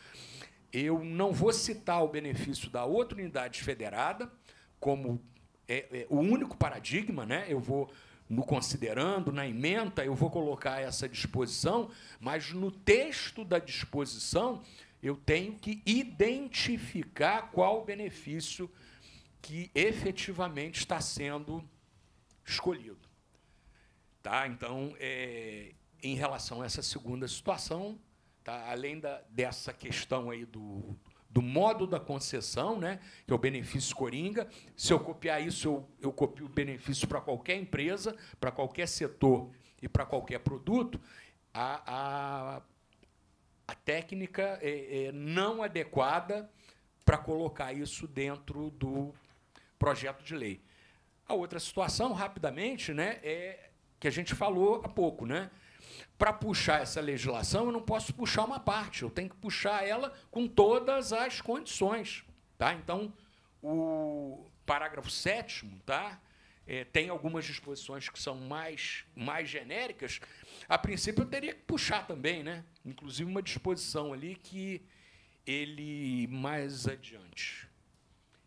eu não vou citar o benefício da outra unidade federada como é, é, o único paradigma, né? Eu vou no considerando, na emenda, eu vou colocar essa disposição, mas no texto da disposição eu tenho que identificar qual o benefício que efetivamente está sendo escolhido. Tá? Então, é, em relação a essa segunda situação, tá? além da, dessa questão aí do, do modo da concessão, né, que é o benefício Coringa. Se eu copiar isso, eu, eu copio o benefício para qualquer empresa, para qualquer setor e para qualquer produto. A, a, a técnica é, é não adequada para colocar isso dentro do projeto de lei. A outra situação, rapidamente, né, é que a gente falou há pouco, né? para puxar essa legislação, eu não posso puxar uma parte, eu tenho que puxar ela com todas as condições. Tá? Então, o parágrafo 7 tá? É, tem algumas disposições que são mais, mais genéricas. A princípio, eu teria que puxar também, né? inclusive uma disposição ali que ele, mais adiante,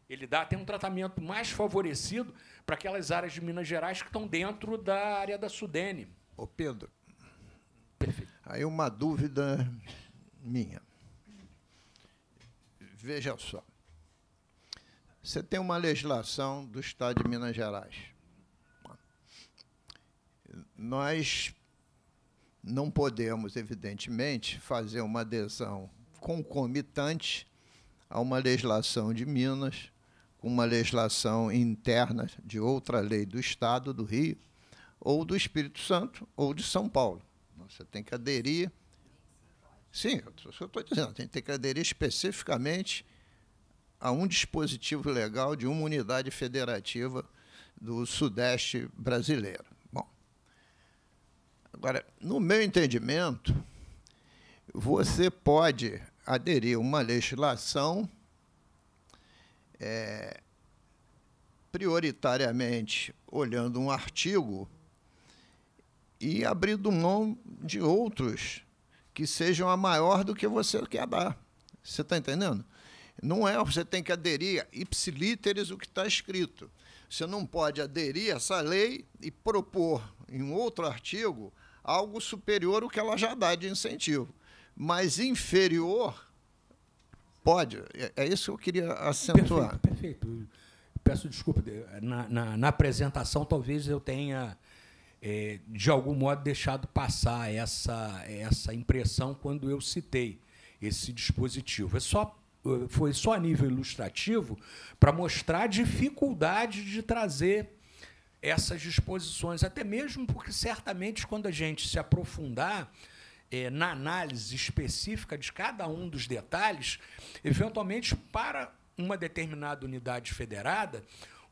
ele dá até um tratamento mais favorecido para aquelas áreas de Minas Gerais que estão dentro da área da Sudene. Ô Pedro, Aí uma dúvida minha. Veja só. Você tem uma legislação do Estado de Minas Gerais. Nós não podemos, evidentemente, fazer uma adesão concomitante a uma legislação de Minas, uma legislação interna de outra lei do Estado do Rio, ou do Espírito Santo, ou de São Paulo. Você tem que aderir. Sim, eu estou dizendo, tem que aderir especificamente a um dispositivo legal de uma unidade federativa do Sudeste brasileiro. Bom, agora, no meu entendimento, você pode aderir a uma legislação é, prioritariamente olhando um artigo e abrindo mão de outros que sejam a maior do que você quer dar. Você está entendendo? Não é, você tem que aderir ipsilíteres o que está escrito. Você não pode aderir a essa lei e propor em outro artigo algo superior ao que ela já dá de incentivo, mas inferior pode. É, é isso que eu queria acentuar. Perfeito. perfeito. Peço desculpa, na, na, na apresentação talvez eu tenha é, de algum modo, deixado passar essa, essa impressão quando eu citei esse dispositivo. É só, é, foi só a nível ilustrativo para mostrar a dificuldade de trazer essas disposições, até mesmo porque, certamente, quando a gente se aprofundar, é, na análise específica de cada um dos detalhes, eventualmente para uma determinada unidade federada,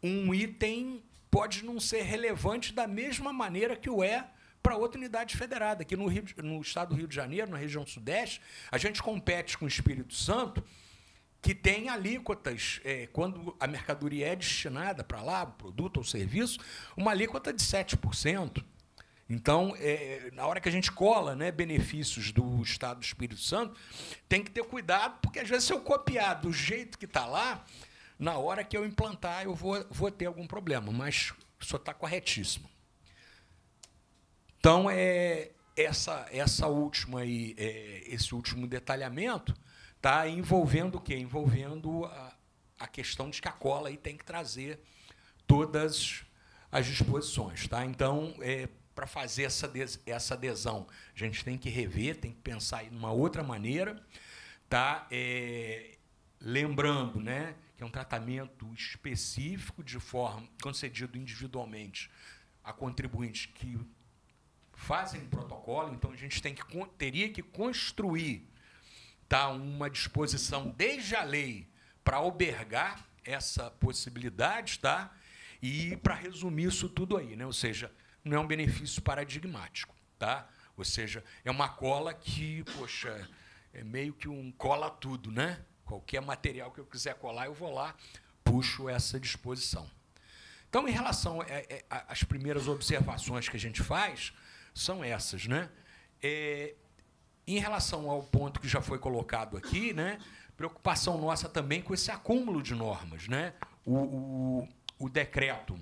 um item pode não ser relevante da mesma maneira que o é para outra unidade federada. Aqui no, Rio, no estado do Rio de Janeiro, na região Sudeste, a gente compete com o Espírito Santo, que tem alíquotas, é, quando a mercadoria é destinada para lá, produto ou serviço, uma alíquota de 7%. Então, é, na hora que a gente cola né, benefícios do Estado do Espírito Santo, tem que ter cuidado, porque às vezes se eu copiar do jeito que está lá, na hora que eu implantar, eu vou, vou ter algum problema, mas só está corretíssimo. Então, é, essa, essa última aí, é, esse último detalhamento está envolvendo o quê? Envolvendo a, a questão de que a cola aí tem que trazer todas as disposições. Tá? Então, é, para fazer essa, essa adesão, a gente tem que rever, tem que pensar em uma outra maneira. Tá? É, Lembrando, né, que é um tratamento específico de forma concedido individualmente a contribuintes que fazem protocolo, então a gente tem que teria que construir tá uma disposição desde a lei para albergar essa possibilidade, tá? E para resumir isso tudo aí, né? Ou seja, não é um benefício paradigmático, tá? Ou seja, é uma cola que, poxa, é meio que um cola tudo, né? Qualquer material que eu quiser colar, eu vou lá, puxo essa disposição. Então, em relação às é, é, primeiras observações que a gente faz, são essas. Né? É, em relação ao ponto que já foi colocado aqui, né, preocupação nossa também com esse acúmulo de normas. Né? O, o, o decreto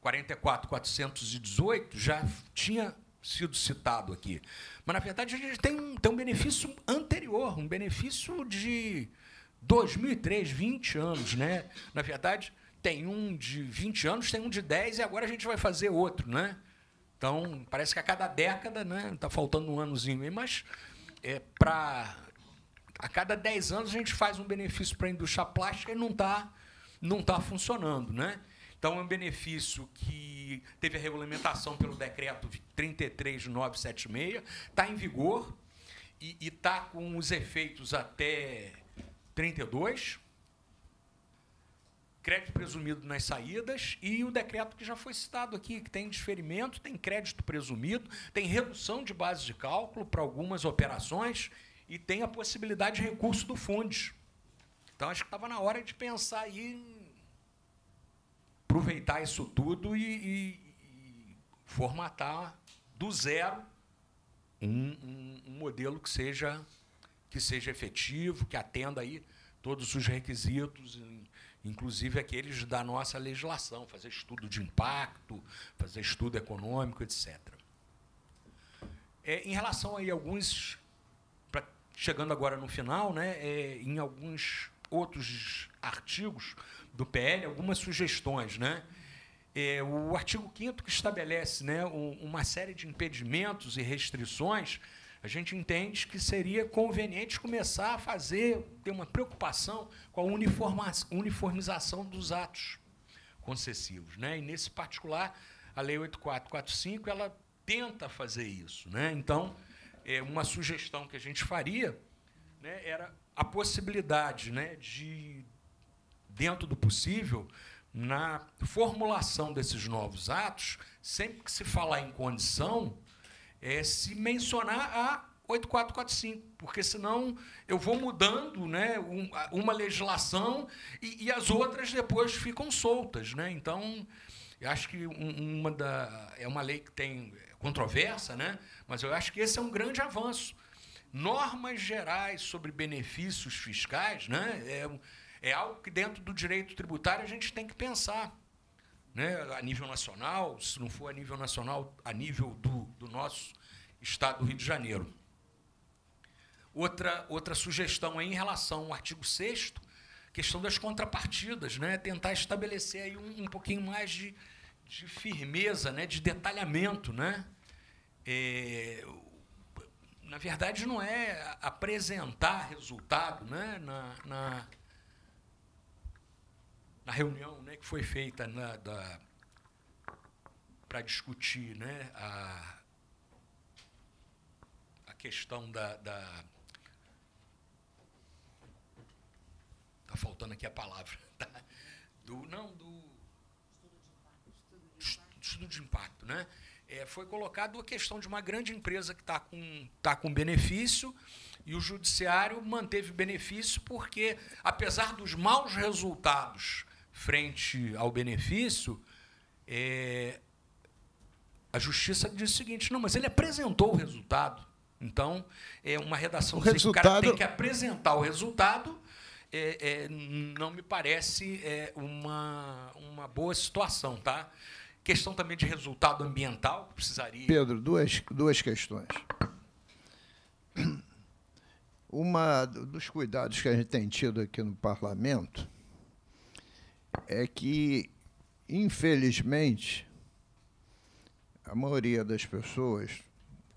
44418 já tinha sido citado aqui. Mas, na verdade, a gente tem um, tem um benefício anterior, um benefício de 2003, 20 anos. Né? Na verdade, tem um de 20 anos, tem um de 10 e agora a gente vai fazer outro. Né? Então, parece que a cada década né, Tá faltando um anozinho aí, mas é, para. A cada 10 anos a gente faz um benefício para a indústria plástica e não está não tá funcionando. Né? Então, é um benefício que teve a regulamentação pelo decreto 33976, está em vigor e está com os efeitos até 32. Crédito presumido nas saídas e o decreto que já foi citado aqui, que tem desferimento, tem crédito presumido, tem redução de base de cálculo para algumas operações e tem a possibilidade de recurso do fundo Então, acho que estava na hora de pensar aí aproveitar isso tudo e, e, e formatar do zero um, um, um, modelo que seja que seja efetivo, que atenda aí todos os requisitos, inclusive aqueles da nossa legislação, fazer estudo de impacto, fazer estudo econômico, etc. É, em relação aí a alguns, pra, chegando agora no final, né, é, em alguns outros artigos, do PL algumas sugestões. Né? É, o artigo 5 que estabelece né, uma série de impedimentos e restrições, a gente entende que seria conveniente começar a fazer, ter uma preocupação com a uniformização dos atos concessivos. Né? E, nesse particular, a Lei 8445 ela tenta fazer isso. Né? Então, é, uma sugestão que a gente faria né, era a possibilidade né, de dentro do possível, na formulação desses novos atos, sempre que se falar em condição, é se mencionar a 8445, porque senão eu vou mudando né, uma legislação e, e as outras depois ficam soltas. Né? Então, eu acho que uma da, é uma lei que tem é controvérsia, né? mas eu acho que esse é um grande avanço. Normas gerais sobre benefícios fiscais, né? É, é algo que dentro do direito tributário a gente tem que pensar. Né, a nível nacional, se não for a nível nacional, a nível do, do nosso estado do Rio de Janeiro. Outra, outra sugestão é em relação ao artigo 6 questão das contrapartidas, né? tentar estabelecer aí um, um pouquinho mais de, de firmeza, né? de detalhamento. Né? É, na verdade, não é apresentar resultado né? na, na a reunião né, que foi feita para discutir né, a, a questão da, da Está faltando aqui a palavra. Tá? Do, não, do. Estudo de impacto, né? É, foi colocado a questão de uma grande empresa que está com, tá com benefício e o judiciário manteve benefício porque, apesar dos maus resultados frente ao benefício, é, a justiça diz o seguinte: não, mas ele apresentou o resultado. Então, é uma redação o, resultado... que o cara tem que apresentar o resultado. É, é, não me parece é, uma, uma boa situação, tá? Questão também de resultado ambiental, que precisaria. Pedro, duas, duas questões. Uma dos cuidados que a gente tem tido aqui no parlamento é que, infelizmente, a maioria das pessoas,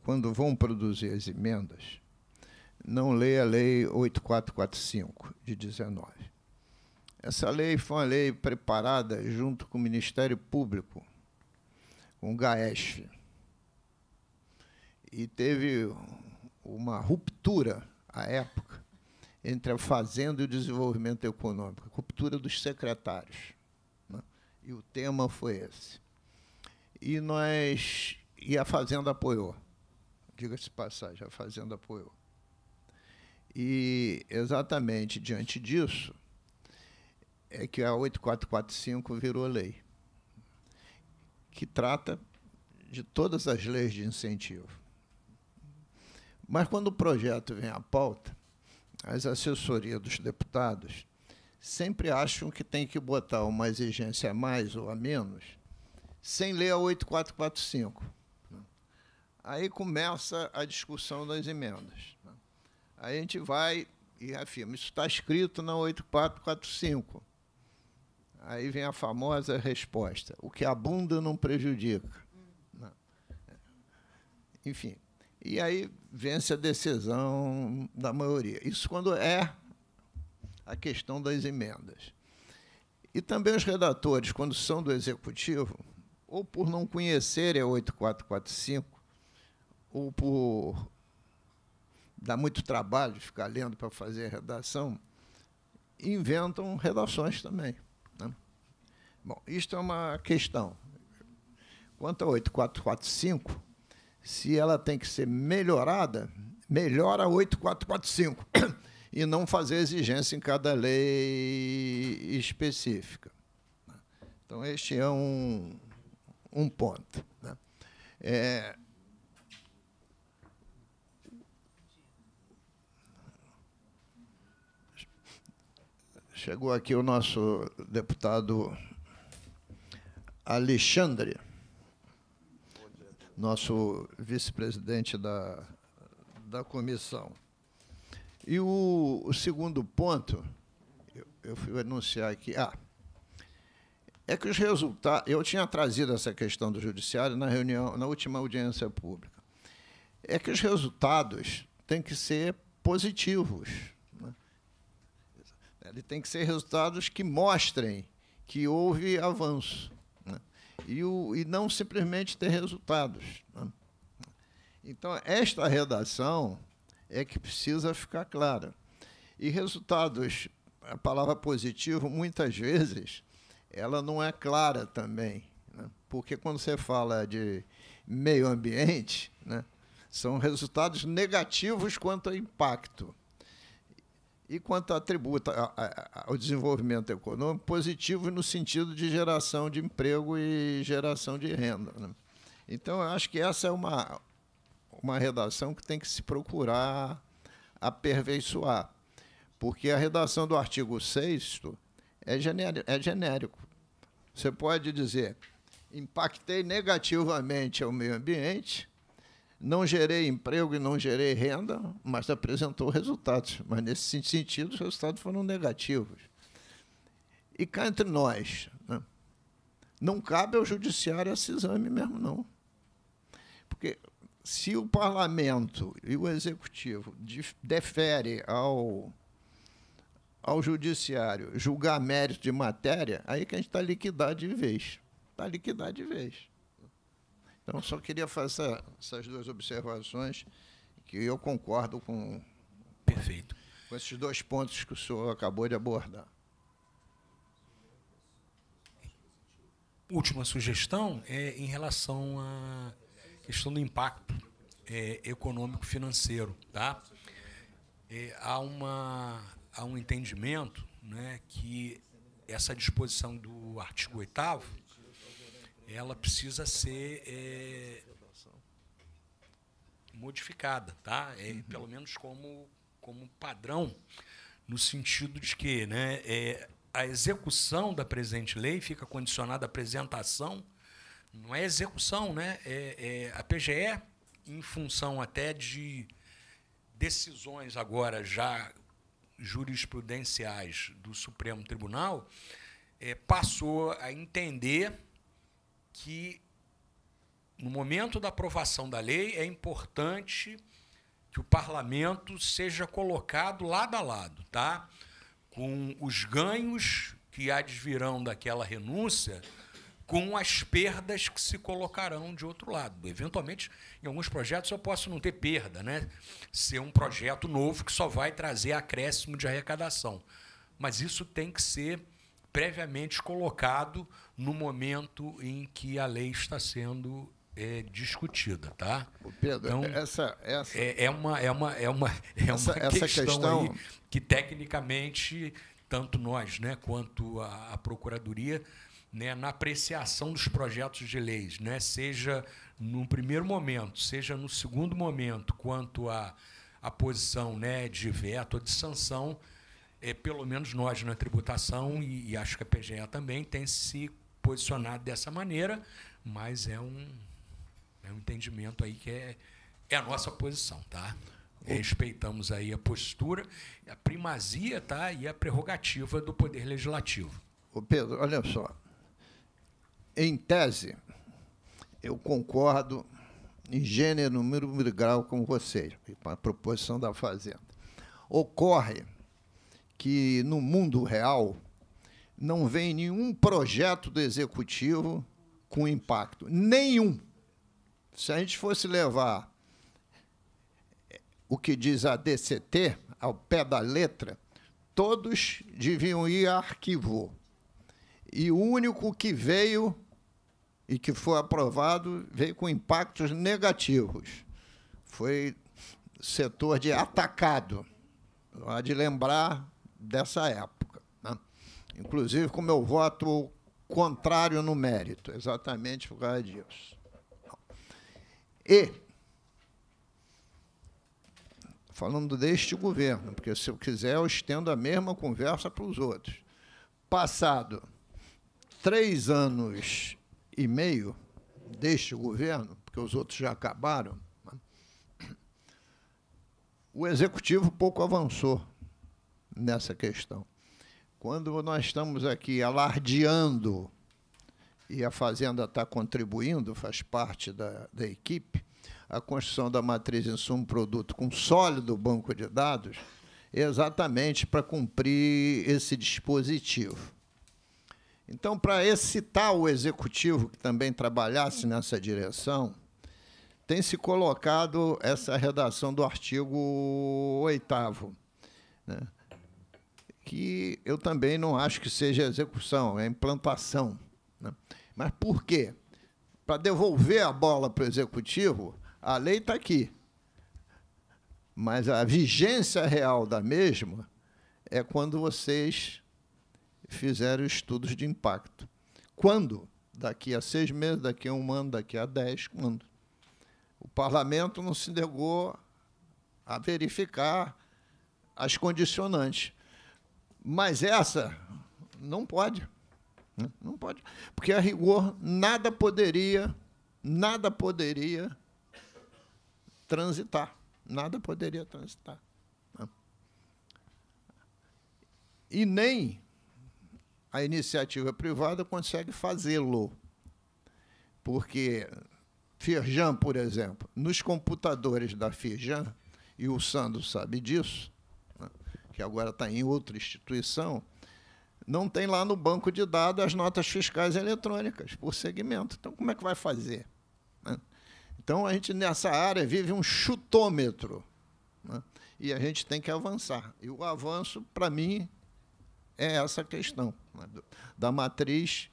quando vão produzir as emendas, não lê a Lei 8445 de 19. Essa lei foi uma lei preparada junto com o Ministério Público, com o GAESF, e teve uma ruptura à época entre a fazenda e o desenvolvimento econômico, a ruptura dos secretários. Né? E o tema foi esse. E nós e a fazenda apoiou. Diga-se passagem, a fazenda apoiou. E exatamente diante disso é que a 8445 virou lei, que trata de todas as leis de incentivo. Mas quando o projeto vem à pauta, as assessorias dos deputados sempre acham que tem que botar uma exigência a mais ou a menos, sem ler a 8445. Né? Aí começa a discussão das emendas. Né? Aí a gente vai e afirma, isso está escrito na 8445. Aí vem a famosa resposta, o que abunda não prejudica. Né? Enfim, e aí vence a decisão da maioria. Isso quando é a questão das emendas. E também os redatores, quando são do executivo, ou por não conhecerem a 8445, ou por dar muito trabalho ficar lendo para fazer a redação, inventam redações também. Né? Bom, isto é uma questão. Quanto a 8445, se ela tem que ser melhorada, melhora 8445 e não fazer exigência em cada lei específica. Então, este é um, um ponto. Né? É, chegou aqui o nosso deputado Alexandre nosso vice-presidente da, da comissão. E o, o segundo ponto, eu, eu, fui anunciar aqui. Ah, é que os resultados. Eu tinha trazido essa questão do judiciário na reunião, na última audiência pública. É que os resultados têm que ser positivos. Né? Ele tem que ser resultados que mostrem que houve avanço e, o, e não simplesmente ter resultados. Né? Então, esta redação é que precisa ficar clara. E resultados, a palavra positivo, muitas vezes, ela não é clara também. Né? Porque quando você fala de meio ambiente, né, são resultados negativos quanto ao impacto e quanto atributa ao desenvolvimento econômico, positivo no sentido de geração de emprego e geração de renda. Né? Então, eu acho que essa é uma, uma redação que tem que se procurar aperfeiçoar, porque a redação do artigo 6 é genérico. É genérico. Você pode dizer, impactei negativamente ao meio ambiente não gerei emprego e não gerei renda, mas apresentou resultados. Mas nesse sentido, os resultados foram negativos. E cá entre nós, né? não cabe ao judiciário esse exame mesmo, não. Porque se o parlamento e o executivo deferem ao, ao judiciário julgar mérito de matéria, aí que a gente está liquidado de vez. Está liquidado de vez. Então, só queria fazer essas duas observações, que eu concordo com, Perfeito. com esses dois pontos que o senhor acabou de abordar. Última sugestão é em relação à questão do impacto é, econômico financeiro. Tá? É, há, uma, há um entendimento né, que essa disposição do artigo 8 ela precisa ser é, modificada, tá? É, uhum. Pelo menos como, como padrão, no sentido de que né, é, a execução da presente lei fica condicionada à apresentação, não é execução, né? É, é a PGE, em função até de decisões agora já jurisprudenciais do Supremo Tribunal, é, passou a entender que no momento da aprovação da lei é importante que o parlamento seja colocado lado a lado, tá? Com os ganhos que advirão daquela renúncia, com as perdas que se colocarão de outro lado. Eventualmente, em alguns projetos eu posso não ter perda, né? Ser um projeto novo que só vai trazer acréscimo de arrecadação. Mas isso tem que ser previamente colocado no momento em que a lei está sendo é, discutida, tá? Pedro, então, essa, essa é, é, uma é uma é uma é essa, uma questão, essa questão... que tecnicamente tanto nós, né, quanto a, a procuradoria, né, na apreciação dos projetos de leis, né, seja no primeiro momento, seja no segundo momento, quanto a, a posição, né, de veto ou de sanção, é, pelo menos nós na tributação e, e acho que a PGE também tem se posicionado dessa maneira, mas é um, é um entendimento aí que é, é a nossa posição, tá? Respeitamos aí a postura, a primazia, tá? E a prerrogativa do Poder Legislativo. Ô Pedro, olha só. Em tese, eu concordo em gênero, número, número grau com vocês, com a proposição da Fazenda. Ocorre que no mundo real não vem nenhum projeto do executivo com impacto. Nenhum. Se a gente fosse levar eh, o que diz a DCT ao pé da letra, todos deviam ir a arquivo. E o único que veio e que foi aprovado veio com impactos negativos. Foi setor de atacado. Há de lembrar dessa época inclusive com meu voto contrário no mérito, exatamente por causa disso. E, falando deste governo, porque se eu quiser eu estendo a mesma conversa para os outros. Passado três anos e meio deste governo, porque os outros já acabaram, o executivo pouco avançou nessa questão. Quando nós estamos aqui alardeando, e a Fazenda está contribuindo, faz parte da, da equipe, a construção da matriz insumo-produto com sólido banco de dados, exatamente para cumprir esse dispositivo. Então, para excitar o executivo que também trabalhasse nessa direção, tem se colocado essa redação do artigo 8. Né? que eu também não acho que seja execução, é implantação. Né? Mas por quê? Para devolver a bola para o executivo, a lei está aqui. Mas a vigência real da mesma é quando vocês fizeram estudos de impacto. Quando? Daqui a seis meses, daqui a um ano, daqui a dez, quando? O parlamento não se negou a verificar as condicionantes. Mas essa não pode. Né? Não pode. Porque a rigor nada poderia, nada poderia transitar. Nada poderia transitar. Né? E nem a iniciativa privada consegue fazê-lo. Porque Firjan, por exemplo, nos computadores da Firjan, e o Sandro sabe disso, que agora está em outra instituição, não tem lá no banco de dados as notas fiscais eletrônicas por segmento. Então, como é que vai fazer? Né? Então, a gente nessa área vive um chutômetro né? e a gente tem que avançar. E o avanço, para mim, é essa questão né? da matriz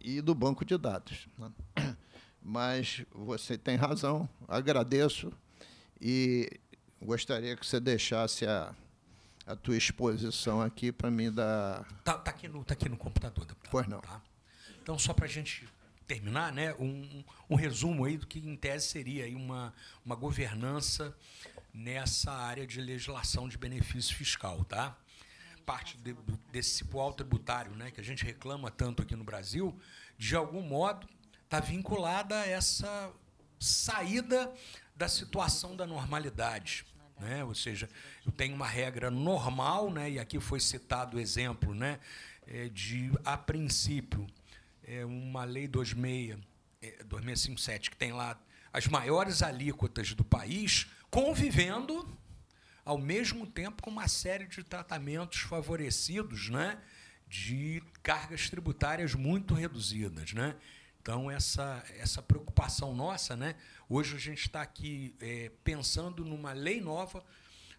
e do banco de dados. Né? Mas você tem razão, agradeço. E gostaria que você deixasse a, a tua exposição aqui para mim dar. Está tá aqui, no, tá aqui no computador, deputado. Pois não. Tá? Então, só para a gente terminar, né, um, um, resumo aí do que, em tese, seria aí uma, uma governança nessa área de legislação de benefício fiscal. Tá? Parte de, desse cipual tributário né, que a gente reclama tanto aqui no Brasil, de algum modo, está vinculada a essa saída da situação da normalidade. Né? Ou seja, eu tenho uma regra normal, né? e aqui foi citado o exemplo né? É de, a princípio, é uma lei 26, é, 2657, que tem lá as maiores alíquotas do país, convivendo ao mesmo tempo com uma série de tratamentos favorecidos né? de cargas tributárias muito reduzidas. Né? Então, essa, essa preocupação nossa, né? Hoje a gente está aqui é, pensando numa lei nova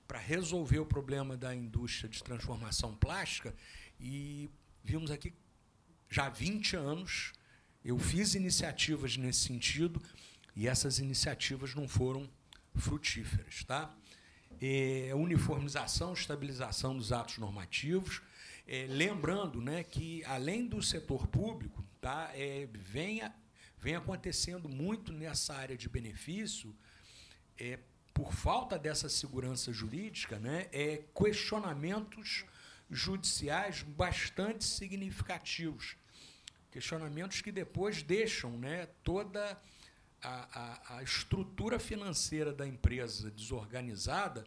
para resolver o problema da indústria de transformação plástica e vimos aqui já há 20 anos eu fiz iniciativas nesse sentido e essas iniciativas não foram frutíferas, tá? É, é, uniformização, estabilização dos atos normativos, é, lembrando, né, que além do setor público, tá, é, vem a, vem acontecendo muito nessa área de benefício, é, por falta dessa segurança jurídica, né, é, questionamentos judiciais bastante significativos. Questionamentos que depois deixam né, toda a, a, a estrutura financeira da empresa desorganizada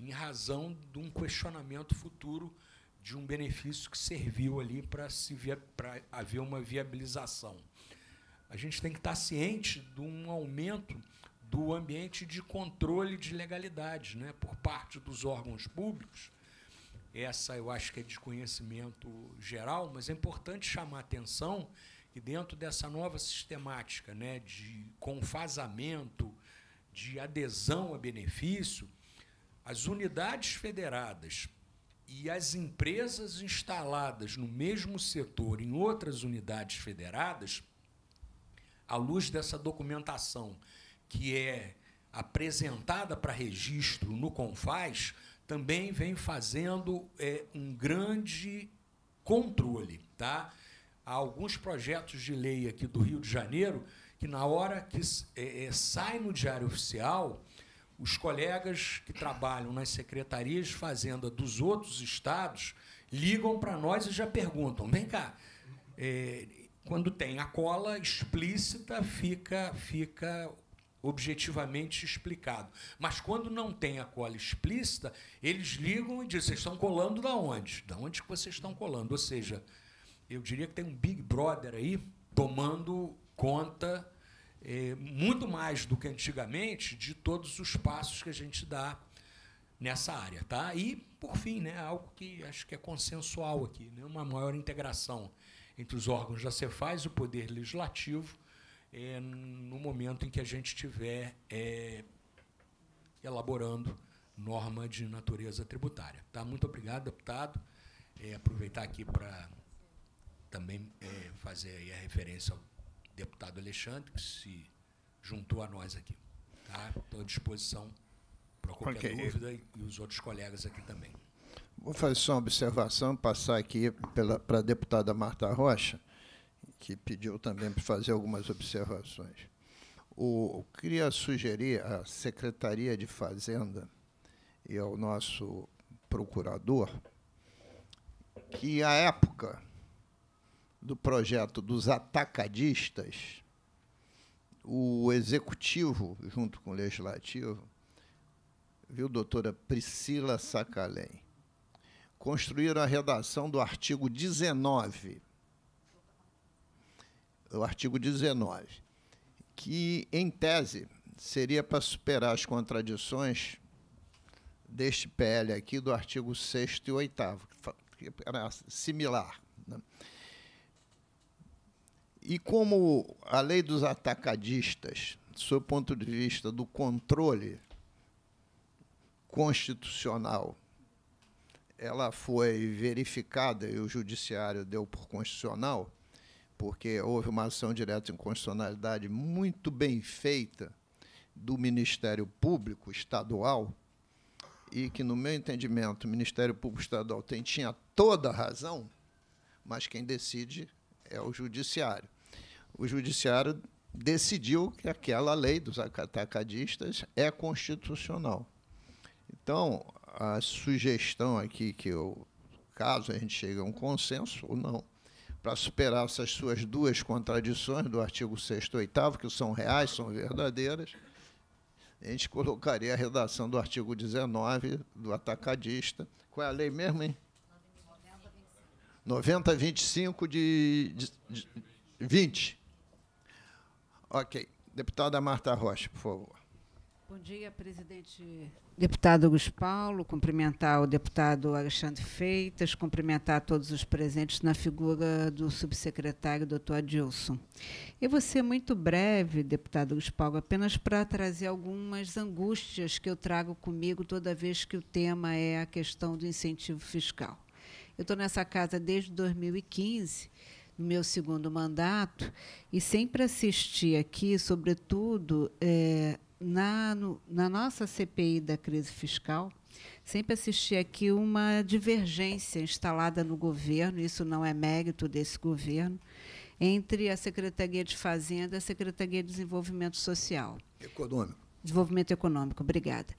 em razão de um questionamento futuro de um benefício que serviu ali para se via, para haver uma viabilização a gente tem que estar ciente de um aumento do ambiente de controle de legalidade né, por parte dos órgãos públicos. Essa eu acho que é de conhecimento geral, mas é importante chamar atenção que dentro dessa nova sistemática né, de confasamento, de adesão a benefício, as unidades federadas e as empresas instaladas no mesmo setor em outras unidades federadas à luz dessa documentação que é apresentada para registro no Confaz, também vem fazendo é, um grande controle. Tá? Há alguns projetos de lei aqui do Rio de Janeiro que, na hora que é, é, sai no Diário Oficial, os colegas que trabalham nas secretarias de fazenda dos outros estados ligam para nós e já perguntam: vem cá, é, quando tem a cola explícita, fica, fica objetivamente explicado. Mas quando não tem a cola explícita, eles ligam e dizem: vocês estão colando da onde? Da onde que vocês estão colando? Ou seja, eu diria que tem um Big Brother aí tomando conta, eh, muito mais do que antigamente, de todos os passos que a gente dá nessa área. Tá? E, por fim, né, algo que acho que é consensual aqui, né, uma maior integração entre os órgãos da Cefaz, o Poder Legislativo, é, no momento em que a gente estiver é, elaborando norma de natureza tributária. Tá? Muito obrigado, deputado. É, aproveitar aqui para também é, fazer a referência ao deputado Alexandre, que se juntou a nós aqui. Estou tá? à disposição para qualquer okay. dúvida e os outros colegas aqui também. Vou fazer só uma observação, passar aqui para a deputada Marta Rocha, que pediu também para fazer algumas observações. O, eu queria sugerir à Secretaria de Fazenda e ao nosso procurador que a época do projeto dos atacadistas, o executivo, junto com o legislativo, viu, doutora Priscila Sacalém, construíram a redação do artigo 19. O artigo 19, que, em tese, seria para superar as contradições deste PL aqui, do artigo 6 e 8, que era similar. Né? E como a lei dos atacadistas, do seu ponto de vista do controle constitucional ela foi verificada e o judiciário deu por constitucional, porque houve uma ação direta em constitucionalidade muito bem feita do Ministério Público Estadual, e que, no meu entendimento, o Ministério Público Estadual tem, tinha toda a razão, mas quem decide é o Judiciário. O Judiciário decidiu que aquela lei dos atacadistas é constitucional. Então, a sugestão aqui que eu, caso a gente chegue a um consenso ou não, para superar essas suas duas contradições do artigo 6 e 8 que são reais, são verdadeiras, a gente colocaria a redação do artigo 19 do atacadista. Qual é a lei mesmo, hein? 90, 25 de, de, de 20. Ok. Deputada Marta Rocha, por favor. Bom dia, presidente deputado Augusto Paulo, cumprimentar o deputado Alexandre Feitas, cumprimentar todos os presentes na figura do subsecretário doutor Adilson. Eu vou ser muito breve, deputado Augusto Paulo, apenas para trazer algumas angústias que eu trago comigo toda vez que o tema é a questão do incentivo fiscal. Eu estou nessa casa desde 2015 no meu segundo mandato e sempre assisti aqui, sobretudo, é, na, no, na nossa CPI da crise fiscal, sempre assisti aqui uma divergência instalada no governo, isso não é mérito desse governo, entre a Secretaria de Fazenda e a Secretaria de Desenvolvimento Social. Econômico. Desenvolvimento Econômico, obrigada.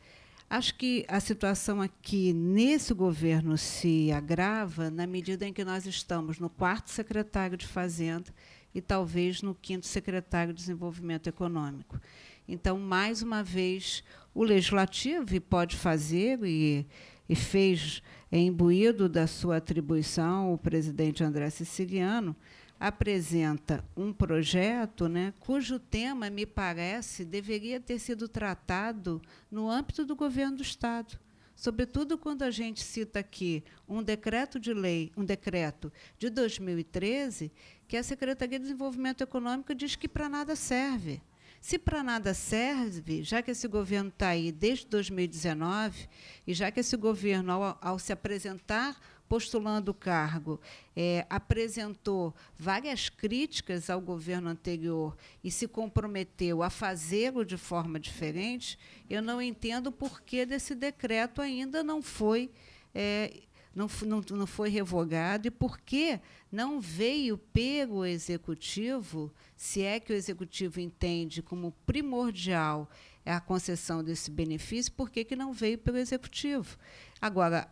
Acho que a situação aqui nesse governo se agrava na medida em que nós estamos no quarto secretário de Fazenda e talvez no quinto secretário de Desenvolvimento Econômico. Então, mais uma vez, o legislativo pode fazer e, e fez é imbuído da sua atribuição o presidente André Siciliano apresenta um projeto, né, cujo tema me parece deveria ter sido tratado no âmbito do governo do estado sobretudo quando a gente cita aqui um decreto de lei, um decreto de 2013, que a Secretaria de Desenvolvimento Econômico diz que para nada serve. Se para nada serve, já que esse governo está aí desde 2019, e já que esse governo, ao, ao se apresentar postulando o cargo, é, apresentou várias críticas ao governo anterior e se comprometeu a fazê-lo de forma diferente, eu não entendo por que desse decreto ainda não foi. É, não, não, não foi revogado e por que não veio pelo Executivo, se é que o Executivo entende como primordial a concessão desse benefício, por que, que não veio pelo Executivo? Agora,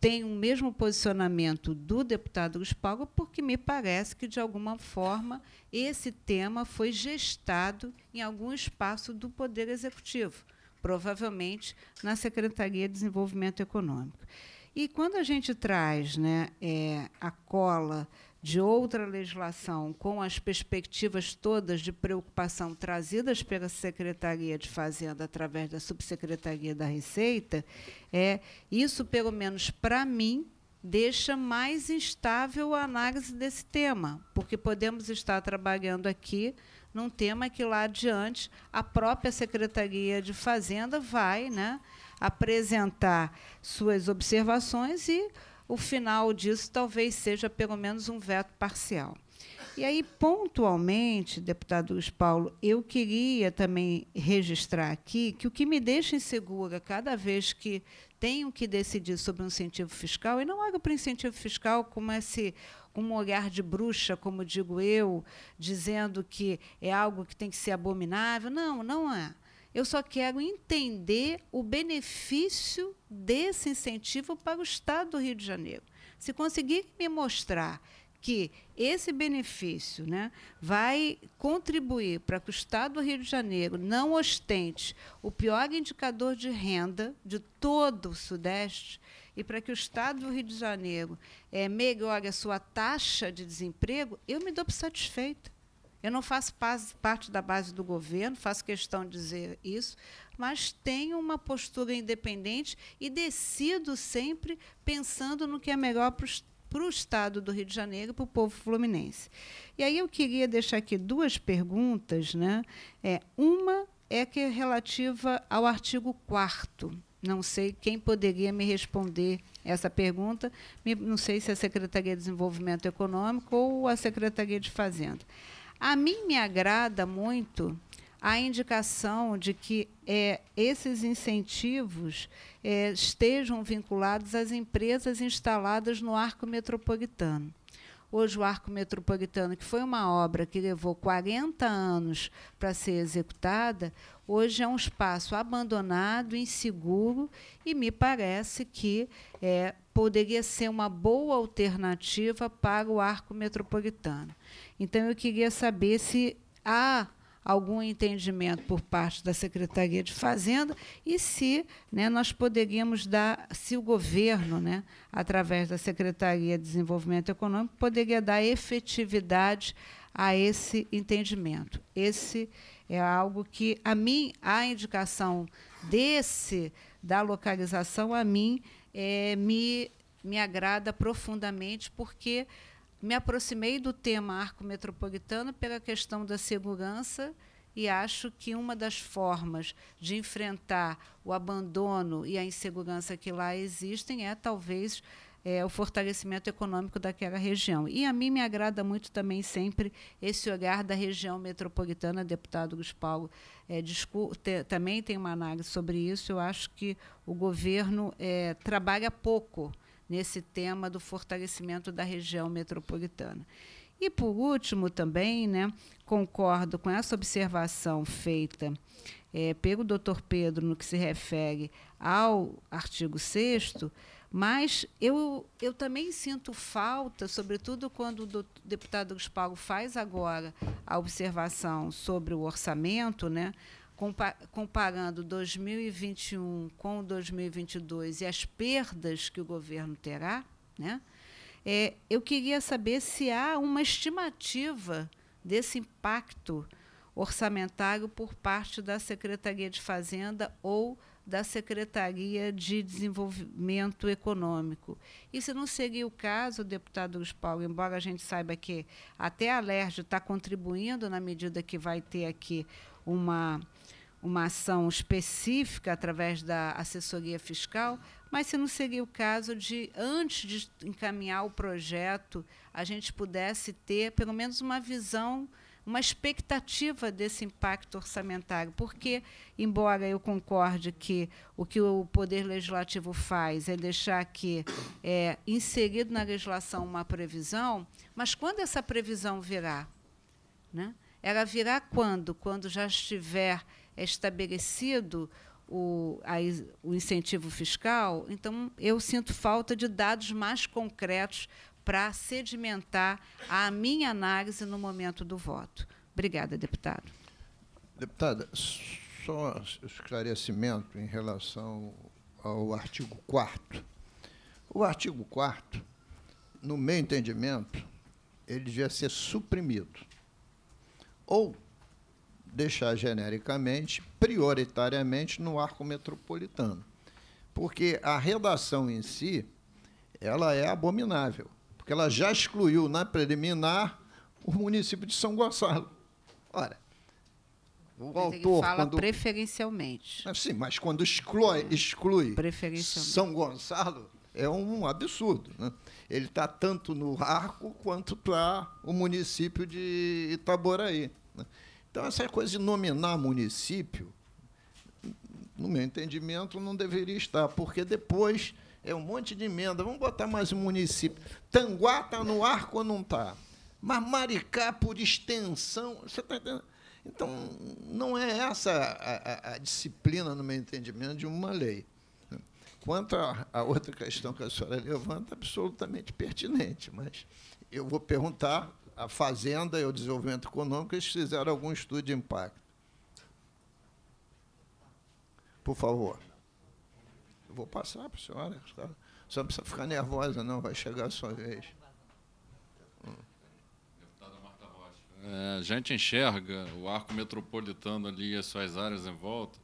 tem o mesmo posicionamento do deputado Luiz Paulo, porque me parece que, de alguma forma, esse tema foi gestado em algum espaço do Poder Executivo, provavelmente na Secretaria de Desenvolvimento Econômico. E quando a gente traz né, é, a cola de outra legislação com as perspectivas todas de preocupação trazidas pela Secretaria de Fazenda através da Subsecretaria da Receita, é isso pelo menos para mim deixa mais instável a análise desse tema, porque podemos estar trabalhando aqui num tema que lá adiante a própria Secretaria de Fazenda vai, né, apresentar suas observações e o final disso talvez seja pelo menos um veto parcial. E aí, pontualmente, deputado Luiz Paulo, eu queria também registrar aqui que o que me deixa insegura cada vez que tenho que decidir sobre um incentivo fiscal, e não olho para o incentivo fiscal como esse um olhar de bruxa, como digo eu, dizendo que é algo que tem que ser abominável. Não, não é. Eu só quero entender o benefício desse incentivo para o Estado do Rio de Janeiro. Se conseguir me mostrar que esse benefício né, vai contribuir para que o Estado do Rio de Janeiro não ostente o pior indicador de renda de todo o Sudeste e para que o Estado do Rio de Janeiro é, melhore a sua taxa de desemprego, eu me dou por satisfeita. Eu não faço parte da base do governo, faço questão de dizer isso, mas tenho uma postura independente e decido sempre pensando no que é melhor para o estado do Rio de Janeiro e para o povo fluminense. E aí eu queria deixar aqui duas perguntas. Né? É, uma é que é relativa ao artigo 4 Não sei quem poderia me responder essa pergunta, não sei se a Secretaria de Desenvolvimento Econômico ou a Secretaria de Fazenda. A mim me agrada muito a indicação de que é, esses incentivos é, estejam vinculados às empresas instaladas no arco metropolitano. Hoje, o Arco Metropolitano, que foi uma obra que levou 40 anos para ser executada, Hoje é um espaço abandonado, inseguro, e me parece que é, poderia ser uma boa alternativa para o arco metropolitano. Então, eu queria saber se há algum entendimento por parte da Secretaria de Fazenda e se né, nós poderíamos dar, se o governo, né, através da Secretaria de Desenvolvimento Econômico, poderia dar efetividade a esse entendimento. Esse entendimento é algo que, a mim, a indicação desse, da localização, a mim, é, me, me agrada profundamente, porque me aproximei do tema arco metropolitano pela questão da segurança e acho que uma das formas de enfrentar o abandono e a insegurança que lá existem é talvez é, o fortalecimento econômico daquela região. E a mim me agrada muito também sempre esse olhar da região metropolitana, deputado Luiz Paulo é, te, também tem uma análise sobre isso. Eu acho que o governo é, trabalha pouco nesse tema do fortalecimento da região metropolitana. E, por último, também né, concordo com essa observação feita é, pelo doutor Pedro no que se refere ao artigo 6 mas eu, eu também sinto falta, sobretudo quando o deputado Paulo faz agora a observação sobre o orçamento, né? comparando 2021 com 2022 e as perdas que o governo terá, né? É, eu queria saber se há uma estimativa desse impacto orçamentário por parte da Secretaria de Fazenda ou da Secretaria de Desenvolvimento Econômico. E se não seria o caso, deputado Luiz Paulo, embora a gente saiba que até a LERJ está contribuindo na medida que vai ter aqui uma, uma ação específica através da assessoria fiscal, mas se não seria o caso de, antes de encaminhar o projeto, a gente pudesse ter pelo menos uma visão uma expectativa desse impacto orçamentário, porque, embora eu concorde que o que o Poder Legislativo faz é deixar que é inserido na legislação uma previsão, mas quando essa previsão virá? Né? Ela virá quando? Quando já estiver estabelecido o, a, o incentivo fiscal? Então, eu sinto falta de dados mais concretos para sedimentar a minha análise no momento do voto. Obrigada, deputado. Deputada, só esclarecimento em relação ao artigo 4 O artigo 4 no meu entendimento, ele devia ser suprimido. Ou deixar genericamente, prioritariamente, no arco metropolitano. Porque a redação em si, ela é abominável porque ela já excluiu na preliminar o município de São Gonçalo. Ora, o mas autor. fala quando, preferencialmente. Ah, sim, mas quando exclui, exclui São Gonçalo, é um absurdo. Né? Ele está tanto no arco quanto para o município de Itaboraí. Né? Então, essa coisa de nominar município, no meu entendimento, não deveria estar, porque depois é um monte de emenda. Vamos botar mais um município. Tanguá está no ar ou não está? Mas Maricá, por extensão. Você está entendendo? Então, não é essa a, a, a, disciplina, no meu entendimento, de uma lei. Quanto à outra questão que a senhora levanta, é absolutamente pertinente, mas eu vou perguntar à Fazenda e ao Desenvolvimento Econômico se fizeram algum estudo de impacto. Por favor vou passar para a senhora, né? só A senhora não precisa ficar nervosa, não, vai chegar a sua vez. Deputada Marta Rocha, é, a gente enxerga o arco metropolitano ali e as suas áreas em volta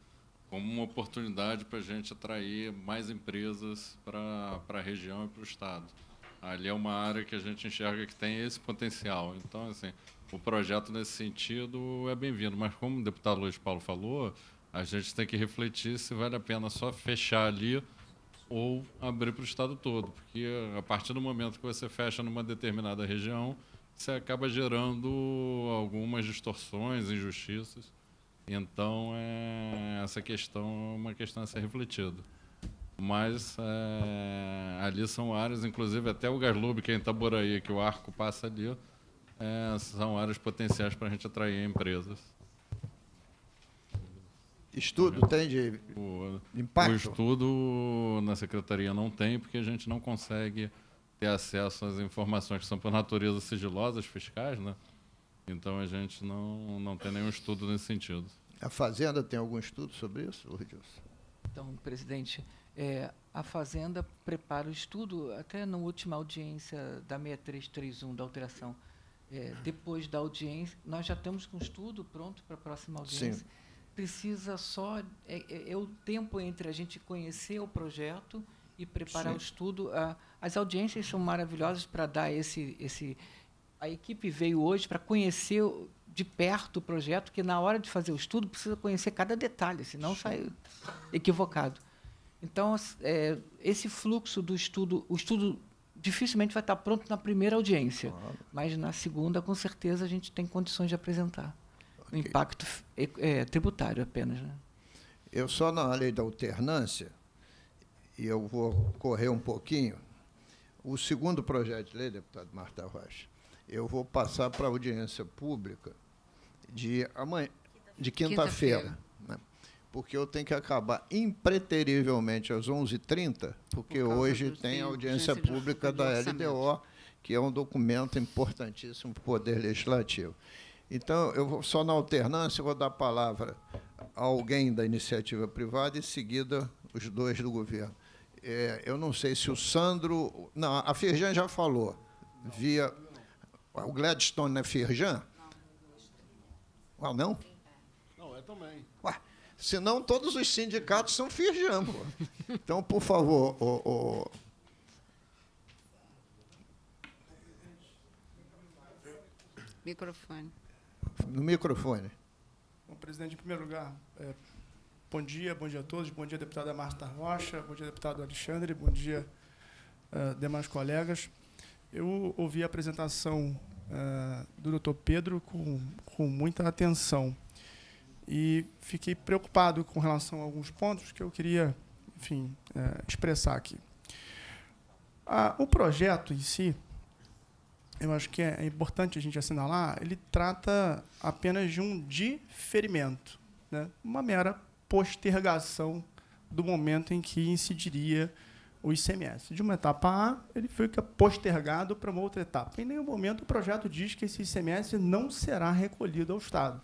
como uma oportunidade para a gente atrair mais empresas para a região e para o Estado. Ali é uma área que a gente enxerga que tem esse potencial. Então, assim, o projeto nesse sentido é bem-vindo. Mas como o deputado Luiz Paulo falou, a gente tem que refletir se vale a pena só fechar ali ou abrir para o estado todo, porque a partir do momento que você fecha numa determinada região, você acaba gerando algumas distorções, injustiças. Então, é, essa questão é uma questão a ser refletida. Mas é, ali são áreas, inclusive até o Gaslub, que é em Itaboraí, que o arco passa ali, é, são áreas potenciais para a gente atrair empresas. Estudo tem de o, impacto? O estudo na secretaria não tem, porque a gente não consegue ter acesso às informações que são, por natureza, sigilosas, fiscais, né? Então a gente não, não tem nenhum estudo nesse sentido. A Fazenda tem algum estudo sobre isso, Rodilson? Então, presidente, é, a Fazenda prepara o estudo, até na última audiência da 6331 da alteração. É, depois da audiência, nós já estamos com o estudo pronto para a próxima audiência. Sim precisa só é, é, é, o tempo entre a gente conhecer o projeto e preparar Sim. o estudo. A, as audiências são maravilhosas para dar esse esse a equipe veio hoje para conhecer de perto o projeto, que na hora de fazer o estudo precisa conhecer cada detalhe, senão sai equivocado. Então, é, esse fluxo do estudo, o estudo dificilmente vai estar pronto na primeira audiência, claro. mas na segunda, com certeza, a gente tem condições de apresentar. O impacto é, é, tributário apenas. Né? Eu só na lei da alternância, e eu vou correr um pouquinho, o segundo projeto de lei, deputado Marta Rocha, eu vou passar para a audiência pública de amanhã, de quinta-feira, quinta né? porque eu tenho que acabar impreterivelmente às 11h30, porque Por hoje tem audiência, audiência pública da LDO, que é um documento importantíssimo para o Poder Legislativo. Então, eu vou só na alternância, vou dar a palavra a alguém da iniciativa privada e, em seguida, os dois do governo. É, eu não sei se o Sandro. Não, a Firjan já falou. Via. O Gladstone não é Firjan? Não. Ah, não? Não, é também. Ué, senão todos os sindicatos são Firjan, pô. Então, por favor, o, o... Microfone no microfone. Bom, presidente, em primeiro lugar, é, bom dia, bom dia a todos, bom dia, deputada Marta Rocha, bom dia, deputado Alexandre, bom dia, uh, demais colegas. Eu ouvi a apresentação uh, do doutor Pedro com, com muita atenção e fiquei preocupado com relação a alguns pontos que eu queria, enfim, uh, expressar aqui. o projeto em si, eu acho que é, é importante a gente assinalar, ele trata apenas de um diferimento, né? uma mera postergação do momento em que incidiria o ICMS. De uma etapa A, ele fica é postergado para uma outra etapa. Em nenhum momento o projeto diz que esse ICMS não será recolhido ao Estado.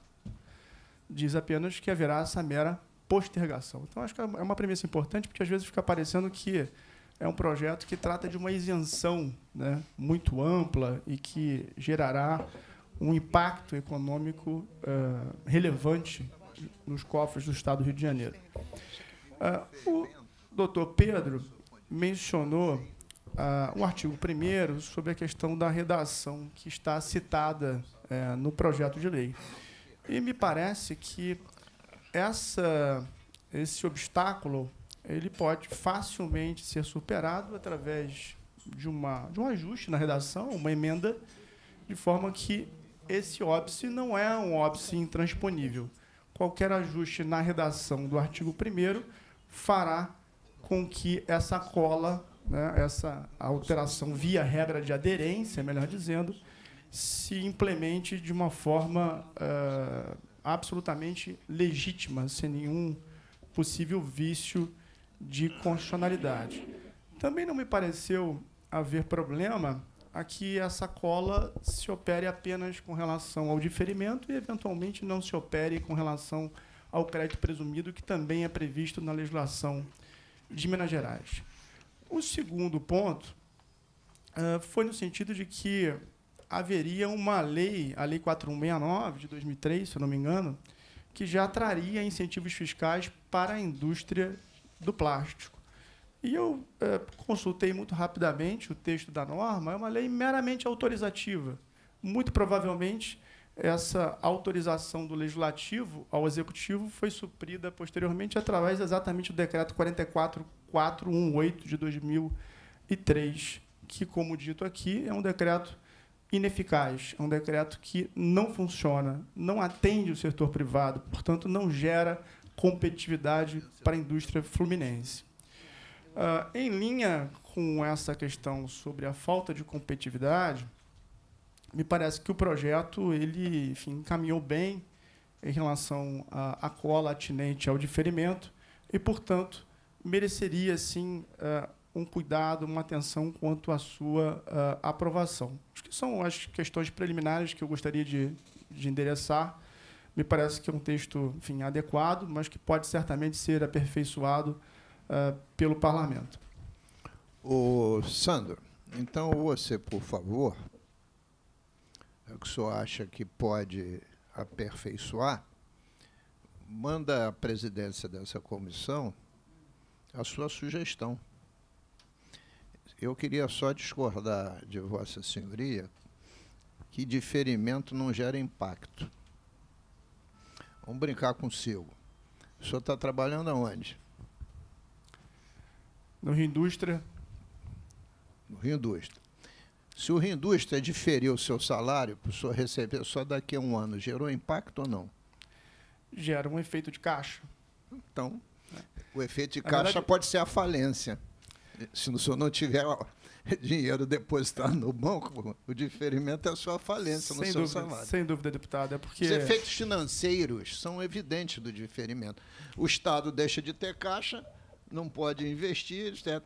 Diz apenas que haverá essa mera postergação. Então, acho que é uma é premissa importante, porque às vezes fica parecendo que é um projeto que trata de uma isenção né, muito ampla e que gerará um impacto econômico uh, relevante nos cofres do Estado do Rio de Janeiro. Uh, o doutor Pedro mencionou uh, um artigo primeiro sobre a questão da redação que está citada uh, no projeto de lei. E me parece que essa, esse obstáculo ele pode facilmente ser superado através de, uma, de um ajuste na redação, uma emenda, de forma que esse óbice não é um óbice intransponível. Qualquer ajuste na redação do artigo 1 fará com que essa cola, né, essa alteração via regra de aderência, melhor dizendo, se implemente de uma forma uh, absolutamente legítima, sem nenhum possível vício de constitucionalidade. Também não me pareceu haver problema a que essa cola se opere apenas com relação ao diferimento e, eventualmente, não se opere com relação ao crédito presumido, que também é previsto na legislação de Minas Gerais. O segundo ponto ah, foi no sentido de que haveria uma lei, a Lei 4169 de 2003, se não me engano, que já traria incentivos fiscais para a indústria do plástico. E eu é, consultei muito rapidamente o texto da norma, é uma lei meramente autorizativa. Muito provavelmente, essa autorização do legislativo ao executivo foi suprida posteriormente através exatamente do decreto 44418 de 2003, que, como dito aqui, é um decreto ineficaz, é um decreto que não funciona, não atende o setor privado, portanto, não gera competitividade para a indústria fluminense. Uh, em linha com essa questão sobre a falta de competitividade, me parece que o projeto ele enfim, caminhou bem em relação à, à cola atinente ao diferimento e, portanto, mereceria sim uh, um cuidado, uma atenção quanto à sua uh, aprovação. Acho que são as questões preliminares que eu gostaria de, de endereçar me parece que é um texto enfim, adequado, mas que pode certamente ser aperfeiçoado uh, pelo parlamento. O Sandro, então você, por favor, é o que o senhor acha que pode aperfeiçoar, manda à presidência dessa comissão a sua sugestão. Eu queria só discordar de Vossa Senhoria que diferimento não gera impacto. Vamos brincar consigo. O senhor está trabalhando aonde? No Rio Indústria. No Rio Indústria. Se o Rio Indústria é diferir o seu salário para o senhor receber só daqui a um ano, gerou impacto ou não? Gera um efeito de caixa. Então, é. o efeito de Na caixa verdade... pode ser a falência. Se o senhor não tiver dinheiro depositado no banco, o diferimento é a sua falência sem no seu dúvida, salário. Sem dúvida, deputado. É porque... Os efeitos financeiros são evidentes do diferimento. O Estado deixa de ter caixa, não pode investir, etc.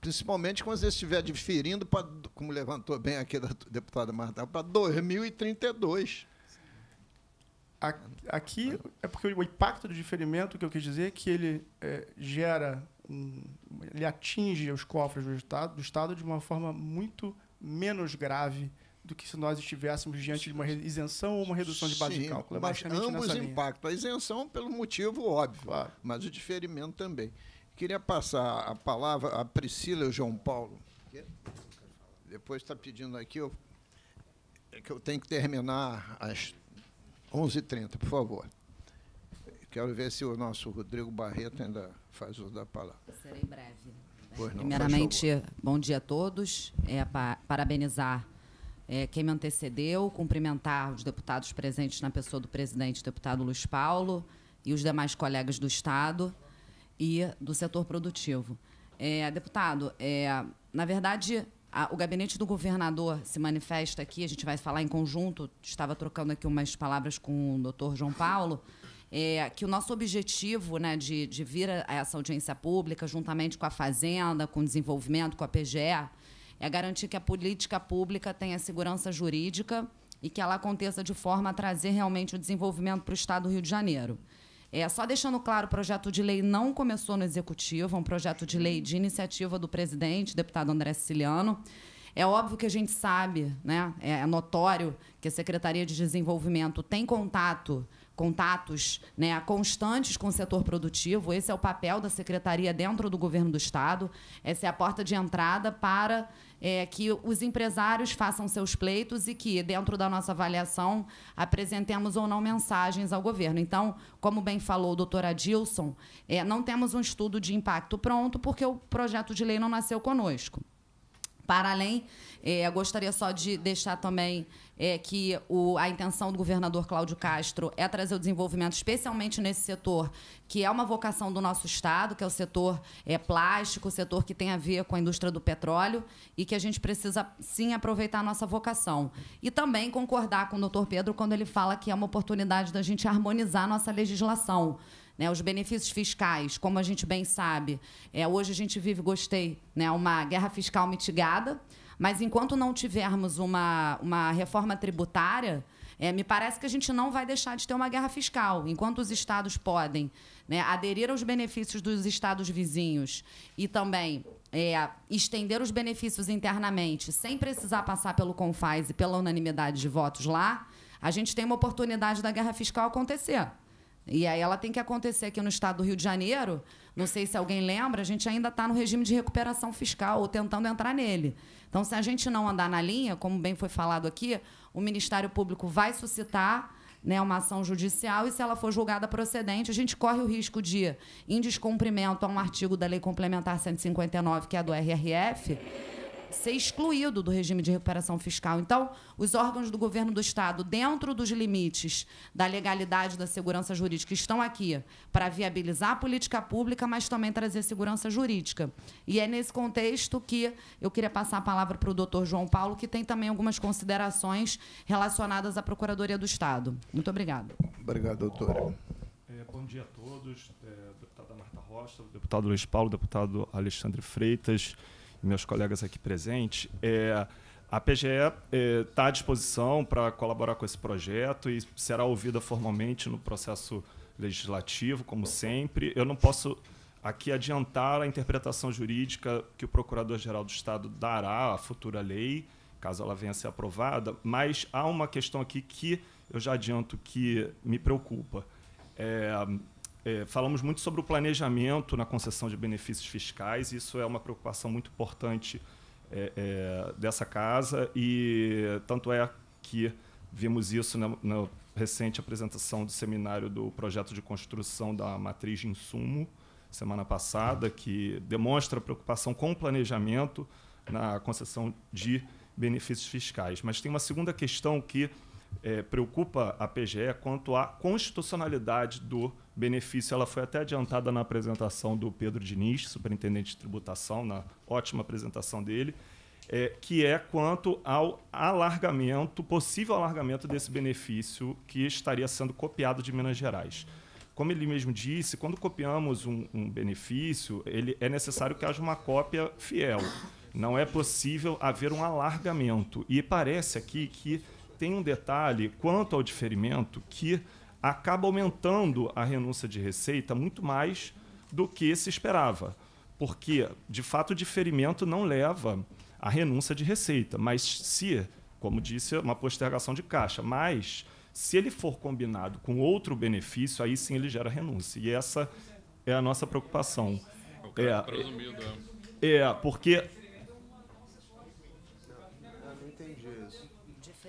Principalmente quando você estiver diferindo, pra, como levantou bem aqui a deputada Marta, para 2032. Aqui é porque o impacto do diferimento, que eu quis dizer, é que ele é, gera Hum, ele atinge os cofres do Estado, do Estado de uma forma muito menos grave do que se nós estivéssemos diante de uma isenção ou uma redução de base Sim, de cálculo. É mas ambos impactam. A isenção pelo motivo óbvio, claro. mas o diferimento também. Queria passar a palavra a Priscila e o João Paulo. Depois está pedindo aqui eu, é que eu tenho que terminar às 11h30, por favor. Quero ver se o nosso Rodrigo Barreto ainda faz uso da palavra. Serei breve. Pois não, Primeiramente, bom dia a todos. É, parabenizar é, quem me antecedeu, cumprimentar os deputados presentes na pessoa do presidente, deputado Luiz Paulo, e os demais colegas do Estado e do setor produtivo. É, deputado, é, na verdade, a, o gabinete do governador se manifesta aqui, a gente vai falar em conjunto, estava trocando aqui umas palavras com o doutor João Paulo é, que o nosso objetivo né, de, de vir a, essa audiência pública, juntamente com a Fazenda, com o Desenvolvimento, com a PGE, é garantir que a política pública tenha segurança jurídica e que ela aconteça de forma a trazer realmente o desenvolvimento para o Estado do Rio de Janeiro. É, só deixando claro, o projeto de lei não começou no Executivo, é um projeto de lei de iniciativa do presidente, deputado André Siciliano. É óbvio que a gente sabe, né, é, é notório que a Secretaria de Desenvolvimento tem contato contatos né, constantes com o setor produtivo. Esse é o papel da secretaria dentro do governo do Estado. Essa é a porta de entrada para é, que os empresários façam seus pleitos e que, dentro da nossa avaliação, apresentemos ou não mensagens ao governo. Então, como bem falou o doutor Adilson, é, não temos um estudo de impacto pronto, porque o projeto de lei não nasceu conosco. Para além, é, eu gostaria só de deixar também é, que o, a intenção do governador Cláudio Castro é trazer o desenvolvimento, especialmente nesse setor, que é uma vocação do nosso Estado, que é o setor é, plástico, o setor que tem a ver com a indústria do petróleo, e que a gente precisa, sim, aproveitar a nossa vocação. E também concordar com o doutor Pedro quando ele fala que é uma oportunidade da gente harmonizar a nossa legislação. Né? Os benefícios fiscais, como a gente bem sabe, é, hoje a gente vive, gostei, né? uma guerra fiscal mitigada, mas enquanto não tivermos uma, uma reforma tributária, é, me parece que a gente não vai deixar de ter uma guerra fiscal. Enquanto os estados podem né, aderir aos benefícios dos estados vizinhos e também é, estender os benefícios internamente, sem precisar passar pelo CONFAS e pela unanimidade de votos lá, a gente tem uma oportunidade da guerra fiscal acontecer. E aí ela tem que acontecer aqui no estado do Rio de Janeiro. Não sei se alguém lembra, a gente ainda está no regime de recuperação fiscal ou tentando entrar nele. Então, se a gente não andar na linha, como bem foi falado aqui, o Ministério Público vai suscitar né, uma ação judicial e, se ela for julgada procedente, a gente corre o risco de, em descumprimento a um artigo da Lei Complementar 159, que é a do RRF ser excluído do regime de recuperação fiscal. Então, os órgãos do governo do Estado, dentro dos limites da legalidade da segurança jurídica, estão aqui para viabilizar a política pública, mas também trazer segurança jurídica. E é nesse contexto que eu queria passar a palavra para o doutor João Paulo, que tem também algumas considerações relacionadas à Procuradoria do Estado. Muito obrigado. Obrigado, doutora. É, bom dia a todos, é, deputada Marta Rocha, deputado Luiz Paulo, deputado Alexandre Freitas meus colegas aqui presentes, é, a PGE está é, à disposição para colaborar com esse projeto e será ouvida formalmente no processo legislativo, como sempre. Eu não posso aqui adiantar a interpretação jurídica que o Procurador-Geral do Estado dará à futura lei, caso ela venha a ser aprovada, mas há uma questão aqui que eu já adianto que me preocupa. É, é, falamos muito sobre o planejamento na concessão de benefícios fiscais, isso é uma preocupação muito importante é, é, dessa casa, e tanto é que vimos isso na, na, recente apresentação do seminário do projeto de construção da matriz de insumo, semana passada, que demonstra preocupação com o planejamento na concessão de benefícios fiscais. Mas tem uma segunda questão que é, preocupa a PGE quanto à constitucionalidade do benefício ela foi até adiantada na apresentação do Pedro Diniz, superintendente de tributação, na ótima apresentação dele, é, que é quanto ao alargamento, possível alargamento desse benefício que estaria sendo copiado de Minas Gerais. Como ele mesmo disse, quando copiamos um, um benefício, ele, é necessário que haja uma cópia fiel. Não é possível haver um alargamento. E parece aqui que tem um detalhe quanto ao diferimento que acaba aumentando a renúncia de receita muito mais do que se esperava. Porque, de fato, o diferimento não leva à renúncia de receita, mas se, como disse, é uma postergação de caixa, mas se ele for combinado com outro benefício, aí sim ele gera renúncia. E essa é a nossa preocupação. É, é, é, é, porque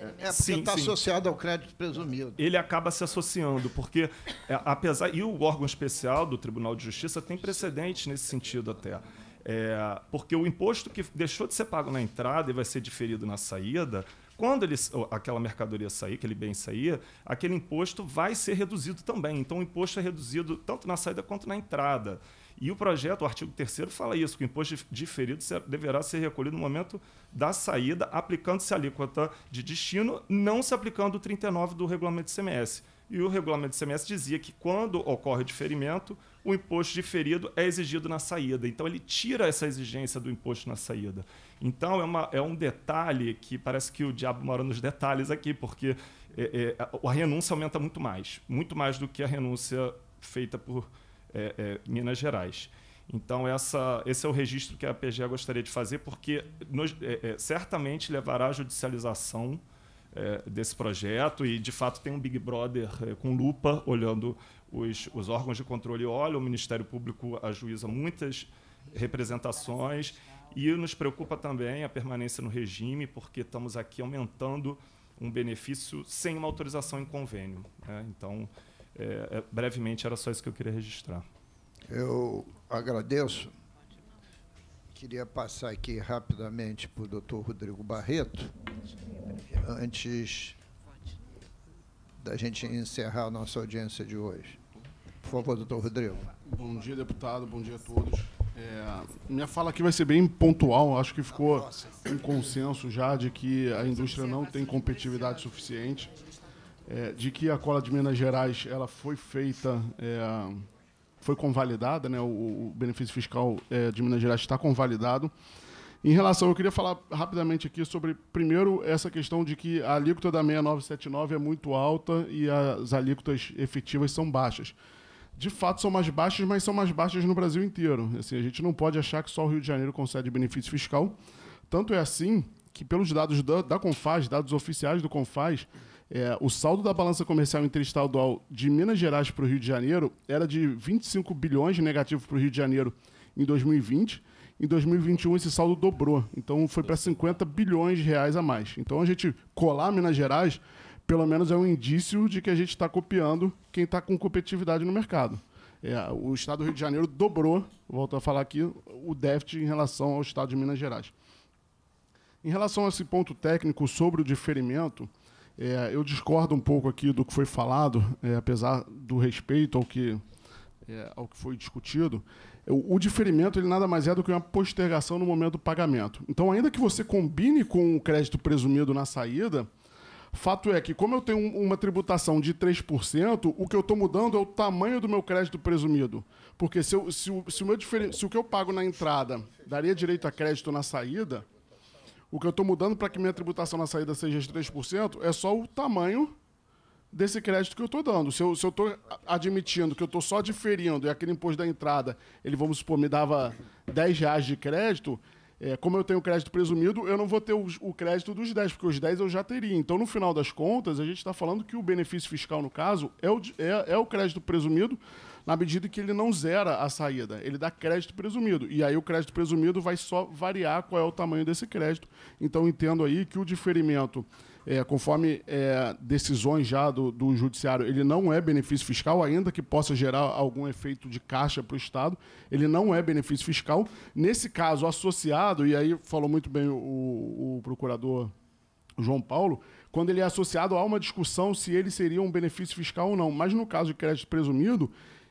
necessariamente. É, é, porque está associado ao crédito presumido. Ele acaba se associando, porque é, apesar e o órgão especial do Tribunal de Justiça tem precedentes nesse sentido até. É, porque o imposto que deixou de ser pago na entrada e vai ser diferido na saída, quando ele, aquela mercadoria sair, aquele bem sair, aquele imposto vai ser reduzido também. Então, o imposto é reduzido tanto na saída quanto na entrada. E o projeto, o artigo 3 fala isso, que o imposto diferido deverá ser recolhido no momento da saída, aplicando-se a alíquota de destino, não se aplicando o 39 do regulamento CMS. E o regulamento CMS dizia que quando ocorre o diferimento, o imposto diferido é exigido na saída. Então ele tira essa exigência do imposto na saída. Então é, uma, é um detalhe que parece que o diabo mora nos detalhes aqui, porque é, é, a renúncia aumenta muito mais, muito mais do que a renúncia feita por é, é, Minas Gerais. Então, essa, esse é o registro que a PGE gostaria de fazer, porque nos, é, é certamente levará à judicialização é, desse projeto e, de fato, tem um Big Brother é, com lupa olhando os, os órgãos de controle. Olha, o Ministério Público ajuiza muitas representações e nos preocupa também a permanência no regime, porque estamos aqui aumentando um benefício sem uma autorização em convênio. Né? Então, é, é, brevemente, era só isso que eu queria registrar. Eu agradeço. Queria passar aqui rapidamente para o doutor Rodrigo Barreto, antes da gente encerrar a nossa audiência de hoje. Por favor, doutor Rodrigo. Bom dia, deputado. Bom dia a todos. É, minha fala aqui vai ser bem pontual. Acho que ficou um consenso já de que a indústria não tem competitividade suficiente é, de que a cola de Minas Gerais ela foi feita, é, foi convalidada, né? o, o benefício fiscal é, de Minas Gerais está convalidado. Em relação, eu queria falar rapidamente aqui sobre, primeiro, essa questão de que a alíquota da 6979 é muito alta e as alíquotas efetivas são baixas. De fato, são mais baixas, mas são mais baixas no Brasil inteiro. Assim, a gente não pode achar que só o Rio de Janeiro concede benefício fiscal. Tanto é assim que, pelos dados da, da Confaz, dados oficiais do Confaz, é, o saldo da balança comercial interestadual de Minas Gerais para o Rio de Janeiro era de 25 bilhões de negativo para o Rio de Janeiro em 2020. Em 2021, esse saldo dobrou. Então, foi para 50 bilhões de reais a mais. Então, a gente colar Minas Gerais, pelo menos é um indício de que a gente está copiando quem está com competitividade no mercado. É, o estado do Rio de Janeiro dobrou, volto a falar aqui, o déficit em relação ao estado de Minas Gerais. Em relação a esse ponto técnico sobre o diferimento, é, eu discordo um pouco aqui do que foi falado, é, apesar do respeito ao que, é, ao que foi discutido. O, o, diferimento ele nada mais é do que uma postergação no momento do pagamento. Então, ainda que você combine com o crédito presumido na saída, fato é que, como eu tenho uma tributação de 3%, o que eu estou mudando é o tamanho do meu crédito presumido. Porque se, eu, se, o, se, o, meu se o que eu pago na entrada daria direito a crédito na saída o que eu estou mudando para que minha tributação na saída seja de 3% é só o tamanho desse crédito que eu estou dando. Se eu estou admitindo que eu estou só diferindo e aquele imposto da entrada, ele, vamos supor, me dava 10 reais de crédito, é, como eu tenho crédito presumido, eu não vou ter o, o, crédito dos 10, porque os 10 eu já teria. Então, no final das contas, a gente está falando que o benefício fiscal, no caso, é o, é, é o crédito presumido na medida que ele não zera a saída, ele dá crédito presumido. E aí o crédito presumido vai só variar qual é o tamanho desse crédito. Então entendo aí que o diferimento, é, conforme é, decisões já do, do judiciário, ele não é benefício fiscal, ainda que possa gerar algum efeito de caixa para o Estado, ele não é benefício fiscal. Nesse caso, associado, e aí falou muito bem o, o procurador João Paulo, quando ele é associado há uma discussão se ele seria um benefício fiscal ou não. Mas no caso de crédito presumido,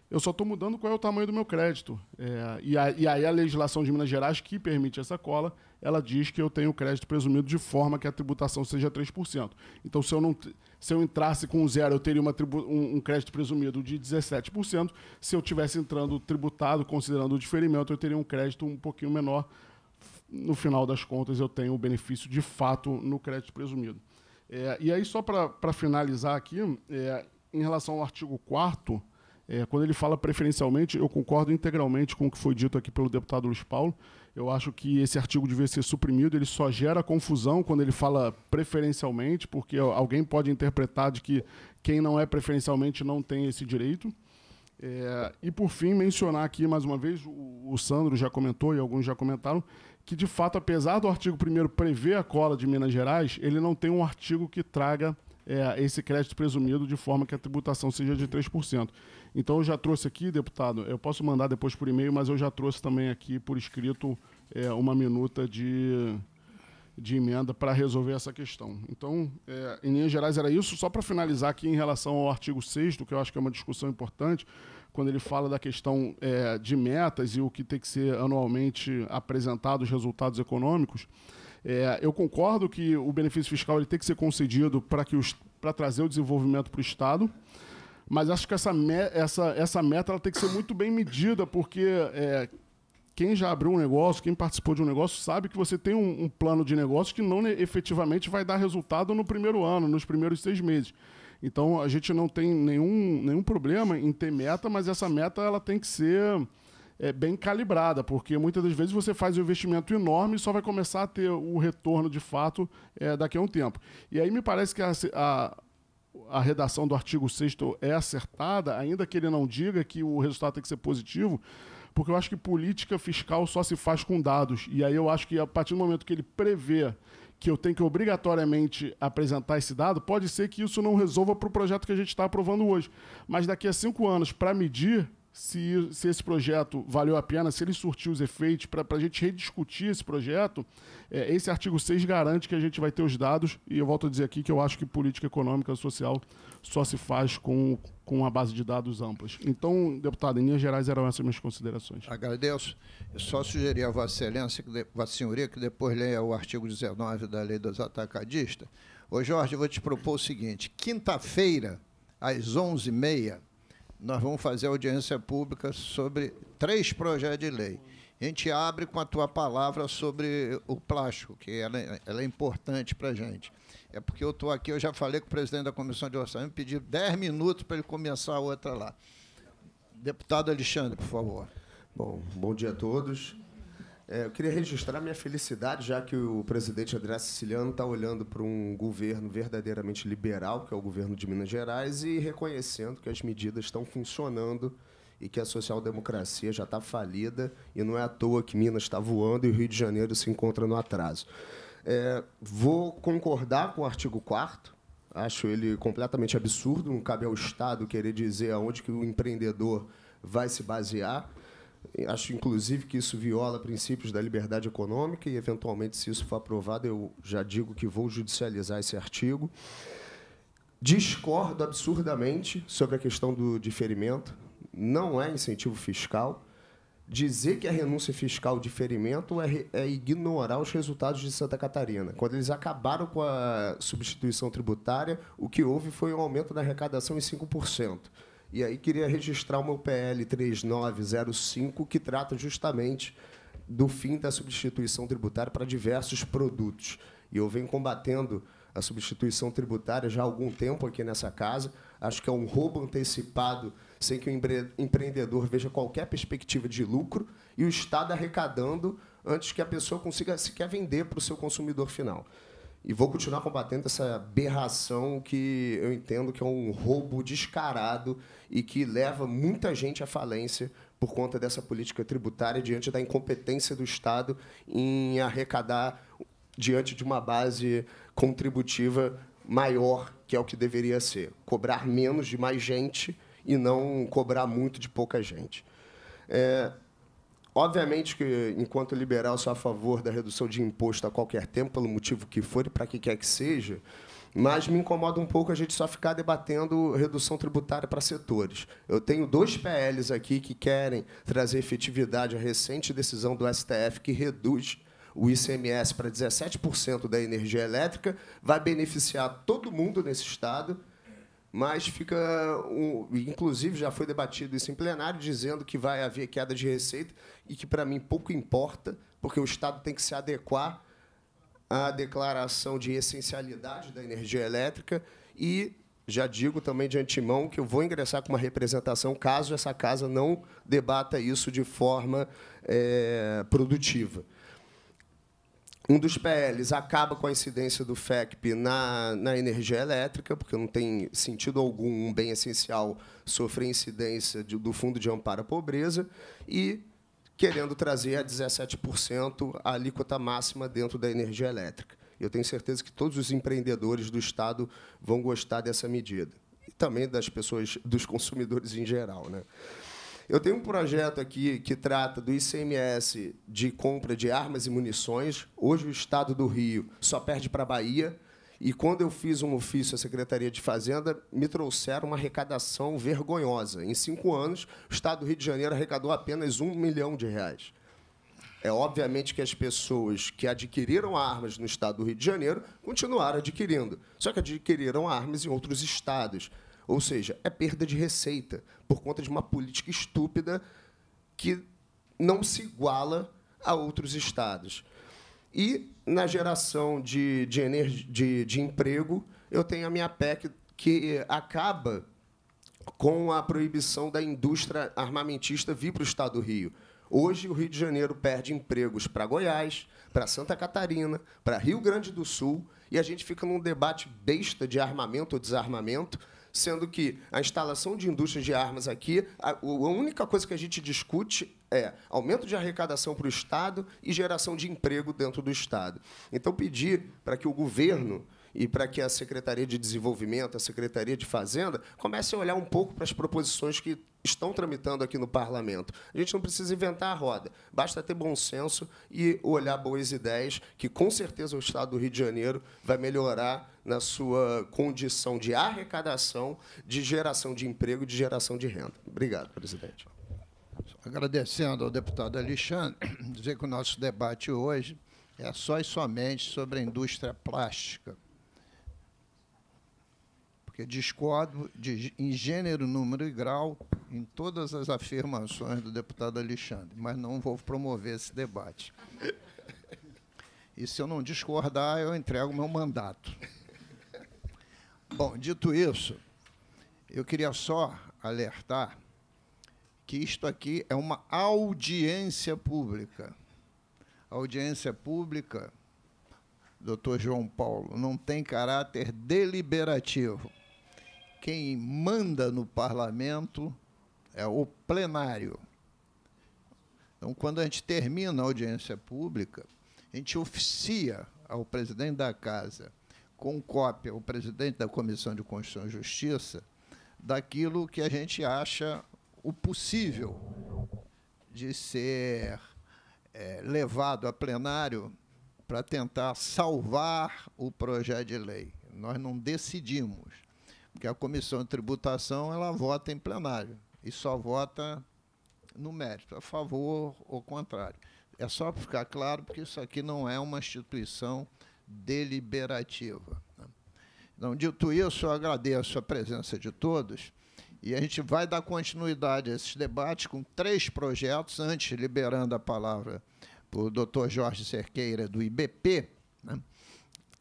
eu só estou mudando qual é o tamanho do meu crédito. É, e, a, e, aí a legislação de Minas Gerais, que permite essa cola, ela diz que eu tenho crédito presumido de forma que a tributação seja 3%. Então, se eu, não, se eu entrasse com zero, eu teria tribu, um, um, crédito presumido de 17%. Se eu tivesse entrando tributado, considerando o diferimento, eu teria um crédito um pouquinho menor. No final das contas, eu tenho o benefício de fato no crédito presumido. É, e aí, só para finalizar aqui, é, em relação ao artigo 4 é, quando ele fala preferencialmente, eu concordo integralmente com o que foi dito aqui pelo deputado Luiz Paulo. Eu acho que esse artigo deveria ser suprimido, ele só gera confusão quando ele fala preferencialmente, porque alguém pode interpretar de que quem não é preferencialmente não tem esse direito. É, e por fim, mencionar aqui mais uma vez, o, o, Sandro já comentou e alguns já comentaram, que de fato, apesar do artigo 1 prever a cola de Minas Gerais, ele não tem um artigo que traga é, esse crédito presumido de forma que a tributação seja de 3%. Então eu já trouxe aqui, deputado, eu posso mandar depois por e-mail, mas eu já trouxe também aqui por escrito é, uma minuta de, de emenda para resolver essa questão. Então, é, em linhas gerais era isso. Só para finalizar aqui em relação ao artigo 6 que eu acho que é uma discussão importante, quando ele fala da questão é, de metas e o que tem que ser anualmente apresentado os resultados econômicos, é, eu concordo que o benefício fiscal ele tem que ser concedido para que para trazer o desenvolvimento para o Estado. Mas acho que essa, essa, essa meta ela tem que ser muito bem medida, porque é, quem já abriu um negócio, quem participou de um negócio, sabe que você tem um, um plano de negócio que não efetivamente vai dar resultado no primeiro ano, nos primeiros seis meses. Então a gente não tem nenhum, nenhum problema em ter meta, mas essa meta ela tem que ser é, bem calibrada, porque muitas das vezes você faz um investimento enorme e só vai começar a ter o retorno de fato é, daqui a um tempo. E aí me parece que a, a a redação do artigo 6 é acertada, ainda que ele não diga que o resultado tem que ser positivo, porque eu acho que política fiscal só se faz com dados. E aí eu acho que a partir do momento que ele prevê que eu tenho que obrigatoriamente apresentar esse dado, pode ser que isso não resolva para o projeto que a gente está aprovando hoje. Mas daqui a cinco anos, para medir, se, se esse projeto valeu a pena, se ele surtiu os efeitos, para a gente rediscutir esse projeto, é, esse artigo 6 garante que a gente vai ter os dados, e eu volto a dizer aqui que eu acho que política econômica social só se faz com, com uma base de dados amplas. Então, deputado, em linhas gerais eram essas minhas considerações. Agradeço. Eu só sugerir a Vossa Excelência, que de, Vossa Senhoria, que depois leia o artigo 19 da Lei dos Atacadistas. Ô Jorge, eu vou te propor o seguinte: quinta-feira, às 11h30, nós vamos fazer audiência pública sobre três projetos de lei. A gente abre com a tua palavra sobre o plástico, que ela, é, ela é importante para a gente. É porque eu estou aqui, eu já falei com o presidente da Comissão de Orçamento, pedi 10 minutos para ele começar a outra lá. Deputado Alexandre, por favor. Bom, bom dia a todos. É, eu queria registrar minha felicidade, já que o presidente André Siciliano está olhando para um governo verdadeiramente liberal, que é o governo de Minas Gerais, e reconhecendo que as medidas estão funcionando e que a social-democracia já está falida, e não é à toa que Minas está voando e o Rio de Janeiro se encontra no atraso. É, vou concordar com o artigo 4 acho ele completamente absurdo, não cabe ao Estado querer dizer aonde que o empreendedor vai se basear Acho, inclusive, que isso viola princípios da liberdade econômica e, eventualmente, se isso for aprovado, eu já digo que vou judicializar esse artigo. Discordo absurdamente sobre a questão do diferimento. Não é incentivo fiscal. Dizer que a é renúncia fiscal de ferimento é, é ignorar os resultados de Santa Catarina. Quando eles acabaram com a substituição tributária, o que houve foi um aumento da arrecadação em 5%. E aí queria registrar o meu PL 3905, que trata justamente do fim da substituição tributária para diversos produtos. E eu venho combatendo a substituição tributária já há algum tempo aqui nessa casa. Acho que é um roubo antecipado sem que o empreendedor veja qualquer perspectiva de lucro e o Estado arrecadando antes que a pessoa consiga sequer vender para o seu consumidor final. E vou continuar combatendo essa aberração que eu entendo que é um roubo descarado e que leva muita gente à falência por conta dessa política tributária diante da incompetência do Estado em arrecadar diante de uma base contributiva maior que é o que deveria ser, cobrar menos de mais gente e não cobrar muito de pouca gente. É, obviamente que, enquanto liberal, sou a favor da redução de imposto a qualquer tempo, pelo motivo que for e para que quer que seja, mas me incomoda um pouco a gente só ficar debatendo redução tributária para setores. Eu tenho dois PLs aqui que querem trazer efetividade à recente decisão do STF que reduz o ICMS para 17% da energia elétrica, vai beneficiar todo mundo nesse estado, mas fica, um, inclusive já foi debatido isso em plenário, dizendo que vai haver queda de receita e que para mim pouco importa, porque o estado tem que se adequar a declaração de essencialidade da energia elétrica e já digo também de antemão que eu vou ingressar com uma representação caso essa casa não debata isso de forma é, produtiva. Um dos PLs acaba com a incidência do FECP na, na energia elétrica, porque não tem sentido algum um bem essencial sofrer incidência de, do Fundo de Amparo à Pobreza, e querendo trazer a 17% a alíquota máxima dentro da energia elétrica. Eu tenho certeza que todos os empreendedores do Estado vão gostar dessa medida. E também das pessoas, dos consumidores em geral. Né? Eu tenho um projeto aqui que trata do ICMS de compra de armas e munições. Hoje, o Estado do Rio só perde para a Bahia e quando eu fiz um ofício à Secretaria de Fazenda, me trouxeram uma arrecadação vergonhosa. Em cinco anos, o Estado do Rio de Janeiro arrecadou apenas um milhão de reais. É obviamente que as pessoas que adquiriram armas no estado do Rio de Janeiro continuaram adquirindo, só que adquiriram armas em outros estados. Ou seja, é perda de receita por conta de uma política estúpida que não se iguala a outros estados. E na geração de, de, de, de emprego, eu tenho a minha PEC que acaba com a proibição da indústria armamentista vir para o Estado do Rio. Hoje, o Rio de Janeiro perde empregos para Goiás, para Santa Catarina, para Rio Grande do Sul, e a gente fica num debate besta de armamento ou desarmamento, sendo que a instalação de indústrias de armas aqui, a, a única coisa que a gente discute é aumento de arrecadação para o Estado e geração de emprego dentro do Estado. Então, pedir para que o governo e para que a Secretaria de Desenvolvimento, a Secretaria de Fazenda, comece a olhar um pouco para as proposições que estão tramitando aqui no parlamento. A gente não precisa inventar a roda, basta ter bom senso e olhar boas ideias, que com certeza o Estado do Rio de Janeiro vai melhorar na sua condição de arrecadação, de geração de emprego, de geração de renda. Obrigado, presidente. Agradecendo ao deputado Alexandre, dizer que o nosso debate hoje é só e somente sobre a indústria plástica porque discordo de, em gênero, número e grau em todas as afirmações do deputado Alexandre, mas não vou promover esse debate. E se eu não discordar, eu entrego meu mandato. Bom, dito isso, eu queria só alertar que isto aqui é uma audiência pública. A audiência pública, doutor João Paulo, não tem caráter deliberativo. Quem manda no parlamento é o plenário. Então, quando a gente termina a audiência pública, a gente oficia ao presidente da casa, com cópia, o presidente da Comissão de Constituição e Justiça, daquilo que a gente acha o possível de ser é, levado a plenário para tentar salvar o projeto de lei. Nós não decidimos, porque a Comissão de Tributação ela vota em plenário e só vota no mérito, a favor ou contrário. É só para ficar claro, porque isso aqui não é uma instituição deliberativa. Né? Então, dito isso, eu agradeço a presença de todos e a gente vai dar continuidade a esses debates com três projetos, antes liberando a palavra para o doutor Jorge Cerqueira, do IBP. Né?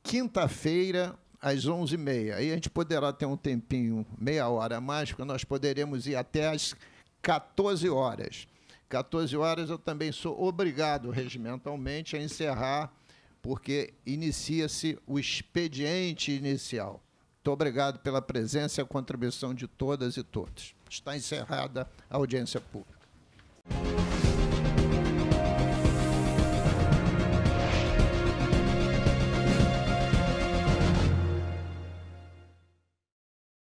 Quinta-feira, às 11h30. Aí a gente poderá ter um tempinho, meia hora a mais, porque nós poderemos ir até às 14 horas. 14 horas eu também sou obrigado regimentalmente a encerrar, porque inicia-se o expediente inicial. Muito obrigado pela presença e a contribuição de todas e todos. Está encerrada a audiência pública.